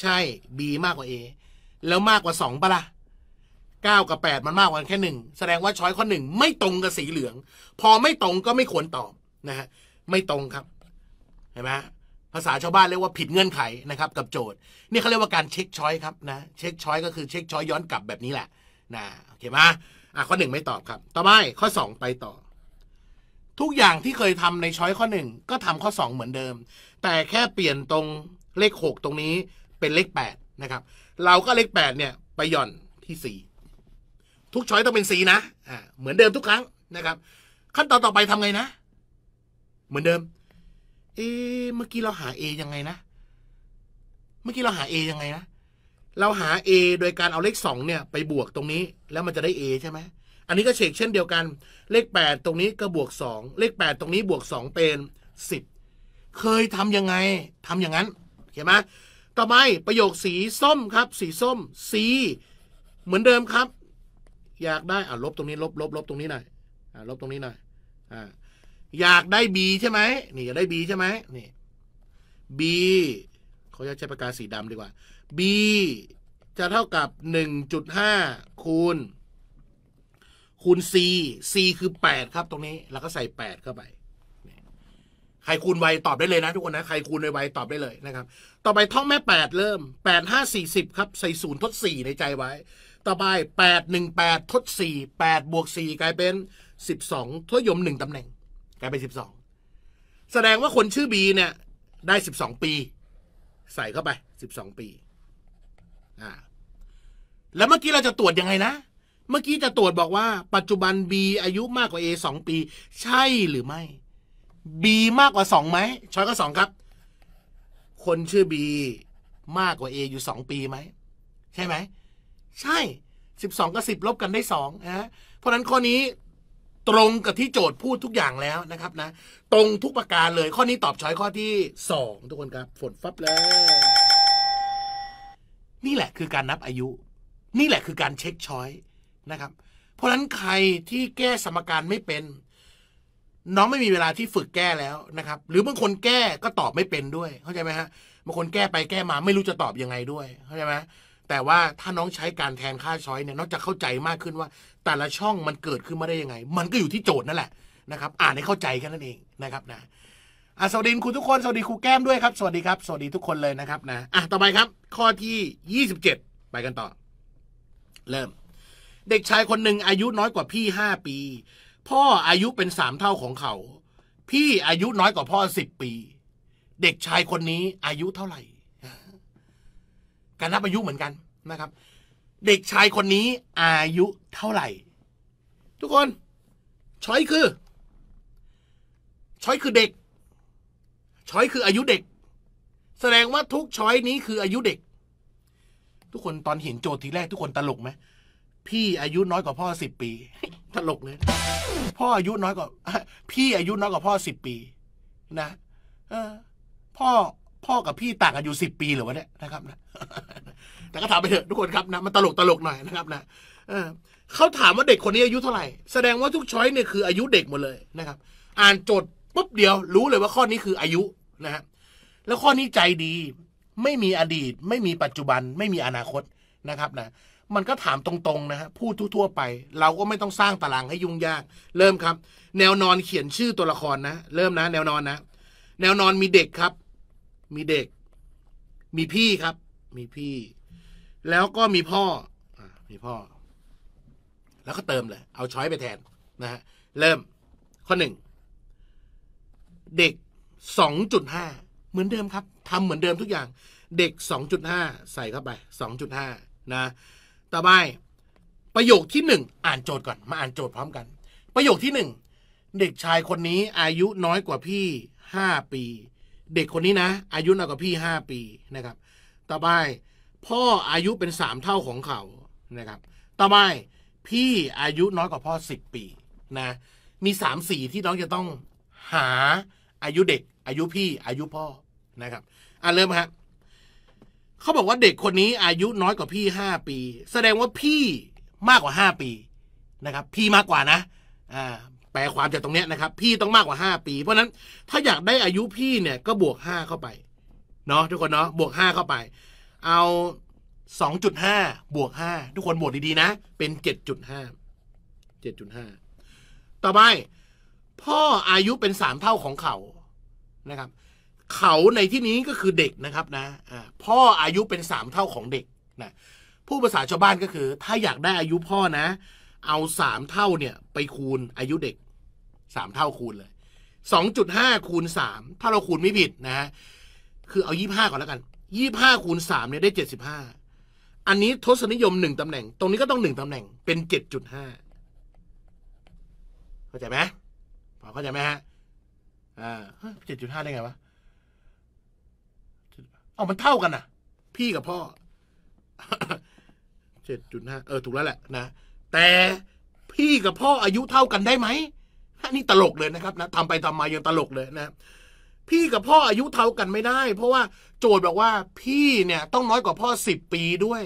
Speaker 1: ใช่ B มากกว่า A แล้วมากกว่าสองปะละ่ะเก้ากับแปดมันมากกว่าแค่หนึ่งแสดงว่า ช้อยข้อหนึ่งไม่ตรงกับสีเหลือง พอไม่ตรงก็ไม่ควรตอบนะฮะไม่ตรงครับ เห็นไหมภาษาชาวบ้านเรียกว่าผิดเงื่อนไขนะครับ กับโจทย์ นี่เขาเรียกว่าการเช็คช้อยครับนะเช็คช้อยก็คือเช็คช้อยย้อนกลับแบบนี้แหละนะโอเคไหมอ่ะข้อหนึ่งไม่ตอบครับ ต่อไปข้อสองไปต่อ ทุกอย่างที่เคยทำในช้อยข้อหนึ่งก็ทำข้อสองเหมือนเดิม แต่แค่เปลี่ยนตรงเลขหกตรงนี้เป็นเลขแปดนะครับ เราก็เลขแปดเนี่ย ไปย่อนที่สี่ ทุกช้อยต้องเป็นสีนะอ่าเหมือนเดิมทุกครั้งนะครับ ขั้นตอนต่อไปทำไงนะ เหมือนเดิม เอ เมื่อกี้เราหา A ยังไงนะ เมื่อกี้เราหา A ยังไงนะเราหา a โดยการเอาเลข2เนี่ยไปบวกตรงนี้ แล้วมันจะได้ a ใช่ไหมอันนี้ก็เฉกเช่นเดียวกัน เลข 8 ตรงนี้ก็บวก 2 เลข 8 ตรงนี้บวก 2 เป็น 10 เคยทำยังไงทำอย่างนั้นเห็นไหมต่อไปประโยคสีส้มครับ สีส้ม C เหมือนเดิมครับ อยากได้อ่าลบตรงนี้ลบลบลบตรงนี้หน่อยอ่าลบตรงนี้หน่อยอ่าอยากได้ B ใช่ไหมนี่อยากได้ B ใช่ไหมนี่ B เขาจะใช้ปากกาสีดำดีกว่า b จะเท่ากับ 1.5คูณ คูณ c c คือ 8 ครับตรงนี้ แล้วก็ใส่ 8 เข้าไป ใครคูณไวตอบได้เลยนะทุกคนนะ ใครคูณไวตอบได้เลยนะครับ ต่อไปท่องแม่ 8 เริ่ม 8 5 4 0 ครับ ใส่ศูนย์ทด 4 ในใจไว้ ต่อไป 8 1 8 ทด 4 8บวก4กลายเป็น 12ทวยม 1ตำแหน่ง กลายเป็น12 แสดงว่าคนชื่อบีเนี่ยได้ 12 ปี ใส่เข้าไป 12 ปีอ่าแล้วเมื่อกี้ เราจะตรวจ ยังไงนะ เมื่อกี้ จะตรวจบอกว่า ปัจจุบัน B อายุมากกว่า A สองปี ใช่หรือไม่ B มากกว่าสองไหมช้อยก็สองครับ คนชื่อ B มากกว่า A อยู่สองปีไหมใช่ไหม ใช่สิบสองกับสิบลบกันได้สองนะเพราะนั้นข้อนี้ตรงกับที่โจทย์พูดทุกอย่างแล้วนะครับนะตรงทุกประการเลยข้อนี้ตอบช้อยข้อที่สองทุกคนครับฝนฟับแล้วนี่แหละคือการนับอายุ นี่แหละคือการเช็คช้อยนะครับ เพราะฉะนั้นใครที่แก้สมการไม่เป็น น้องไม่มีเวลาที่ฝึกแก้แล้วนะครับ หรือบางคนแก้ก็ตอบไม่เป็นด้วย เข้าใจไหมฮะ บางคนแก้ไปแก้มาไม่รู้จะตอบยังไงด้วย เข้าใจไหม แต่ว่าถ้าน้องใช้การแทนค่าช้อยเนี่ยน้องจะเข้าใจมากขึ้นว่า แต่ละช่องมันเกิดขึ้นมาได้ยังไง มันก็อยู่ที่โจทย์นั่นแหละนะครับ อ่านให้เข้าใจแค่นั้นเองนะครับนะอ่ะสวัสดีคุณทุกคน สวัสดีครูแก้มด้วยครับสวัสดีครับ สวัสดีทุกคนเลยนะครับ นะอ่ะต่อไปครับ ข้อที่ยี่สิบเจ็ดไปกันต่อ เริ่ม เด็กชายคนหนึ่ง อายุน้อยกว่าพี่ห้าปี พ่ออายุเป็นสามเท่าของเขา พี่อายุน้อยกว่าพ่อสิบปี เด็กชายคนนี้ อายุเท่าไหร่การนับอายุเหมือนกันนะครับ เด็กชายคนนี้อายุเท่าไหร่ ทุกคน ช้อยคือ ช้อยคือเด็กช้อยคืออายุเด็ก แสดงว่าทุกช้อยนี้คืออายุเด็ก ทุกคนตอนเห็นโจทย์ทีแรก ทุกคนตลกไหมพี่อายุน้อยกว่าพ่อสิบปี ตลกเลยพ่ออายุน้อยกว่าพี่อายุน้อยกว่าพ่อสิบปี นะ เออ พ่อพ่อกับพี่ต่างกันอยู่สิบปีหรือวะเนี่ยนะครับ นะแต่ก็ถามไปเถอะทุกคนครับนะ มันตลกตลกหน่อยนะครับนะเออเขาถามว่าเด็กคนนี้อายุเท่าไหร่แสดงว่าทุกช้อยเนี่ยคืออายุเด็กหมดเลยนะครับ อ่านโจทย์ปุ๊บเดียวรู้เลยว่าข้อนี้คืออายุนะฮะแล้วข้อนี้ใจดี ไม่มีอดีต ไม่มีปัจจุบัน ไม่มีอนาคตนะครับ นะมันก็ถามตรงๆนะฮะพูดทั่วๆไป เราก็ไม่ต้องสร้างตารางให้ยุ่งยาก เริ่มครับ แนวนอนเขียนชื่อตัวละครนะเริ่มนะแนวนอนนะแนวนอนมีเด็กครับ มีเด็ก มีพี่ครับ มีพี่ แล้วก็มีพ่อมีพ่อ แล้วก็เติมเลย เอาช้อยไปแทนนะฮะ เริ่มข้อหนึ่งเด็ก 2.5 เหมือนเดิมครับทำเหมือนเดิมทุกอย่างเด็ก 2.5 ใส่เข้าไป 2.5 นะ ต่อไป ประโยคที่ 1 อ่านโจทย์ก่อน มาอ่านโจทย์พร้อมกัน ประโยคที่ 1 เด็กชายคนนี้อายุน้อยกว่าพี่ 5 ปี เด็กคนนี้นะอายุน้อยกว่าพี่ 5 ปีนะครับ ต่อไป พ่ออายุเป็น 3 เท่าของเขานะครับต่อไป พี่อายุน้อยกว่าพ่อ 10 ปี นะ มี3สีที่น้องจะต้องหาอายุเด็กอายุพี่อายุพ่อนะครับอ่ะเริ่มฮะเขาบอกว่าเด็กคนนี้อายุน้อยกว่าพี่ห้าปี แสดงว่าพี่มากกว่าห้าปีนะครับ พี่มากกว่านะอ่าแปลความจากตรงเนี้ยนะครับพี่ต้องมากกว่าห้าปี เพราะนั้นถ้าอยากได้อายุพี่เนี่ย ก็บวกห้าเข้าไป เนาะทุกคนเนาะบวกห้าเข้าไป เอาสองจุดห้าบวกห้าทุกคนบวกดีๆนะ เป็นเจ็ดจุดห้าเจ็ดจุดห้าต่อไปพ่ออายุเป็นสามเท่าของเขา นะครับ เขาในที่นี้ก็คือเด็กนะครับนะพ่ออายุเป็นสามเท่าของเด็กนะ ผู้ภาษาชาวบ้านก็คือ ถ้าอยากได้อายุพ่อนะ เอาสามเท่าเนี่ยไปคูณอายุเด็ก สามเท่าคูณเลย สองจุดห้าคูณสาม ถ้าเราคูณไม่ผิดนะ คือเอายี่ห้าก่อนแล้วกัน ยี่ห้าคูณสามเนี่ยได้เจ็ดสิบห้า อันนี้ทศนิยมหนึ่งตำแหน่ง ตรงนี้ ก็ต้องหนึ่งตำแหน่ง เป็นเจ็ดจุดห้าเข้าใจไหมเข้าใจไหมฮะอ่าเจ็ดจุดห้าได้ไงวะเอามันเท่ากันนะพี่กับพ่อ เจ็ดจุดห้าเออถูกแล้วแหละนะ แต่พี่กับพ่ออายุเท่ากันได้ไหมนี่ตลกเลยนะครับ นะทำไปทำมายังตลกเลยนะ พี่กับพ่ออายุเท่ากันไม่ได้ เพราะว่า โจทย์บอกว่า พี่เนี่ย ต้องน้อยกว่าพ่อสิบปีด้วย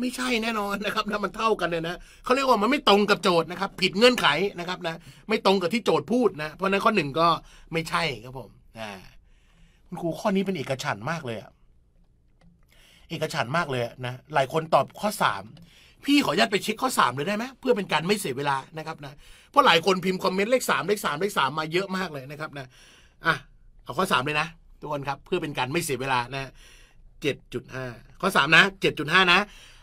Speaker 1: ไม่ใช่แน่นอนนะครับนะมันเท่ากันเลยนะเขาเรียกว่ามันไม่ตรงกับโจทย์นะครับ ผิดเงื่อนไขนะครับนะไม่ตรงกับที่โจทย์พูดนะเพราะนั้นข้อหนึ่งก็ไม่ใช่ครับผมนะคุณครูข้อนี้เป็นเอกฉันมากเลยอะเอกฉันมากเลยนะหลายคนตอบข้อสามพี่ขออนุญาตไปเช็คข้อสามเลยได้ไหมเพื่อเป็นการไม่เสียเวลานะครับนะเพราะหลายคนพิมพ์คอมเมนต์เลขสามเลขสามเลขสามมาเยอะมากเลยนะครับ นะอ่ะเอาข้อสามเลยนะทุกคนครับ เพื่อเป็นการไม่เสียเวลานะเจจ็ดดุห้าข้อสามนะเจจ็ดดุห้านะ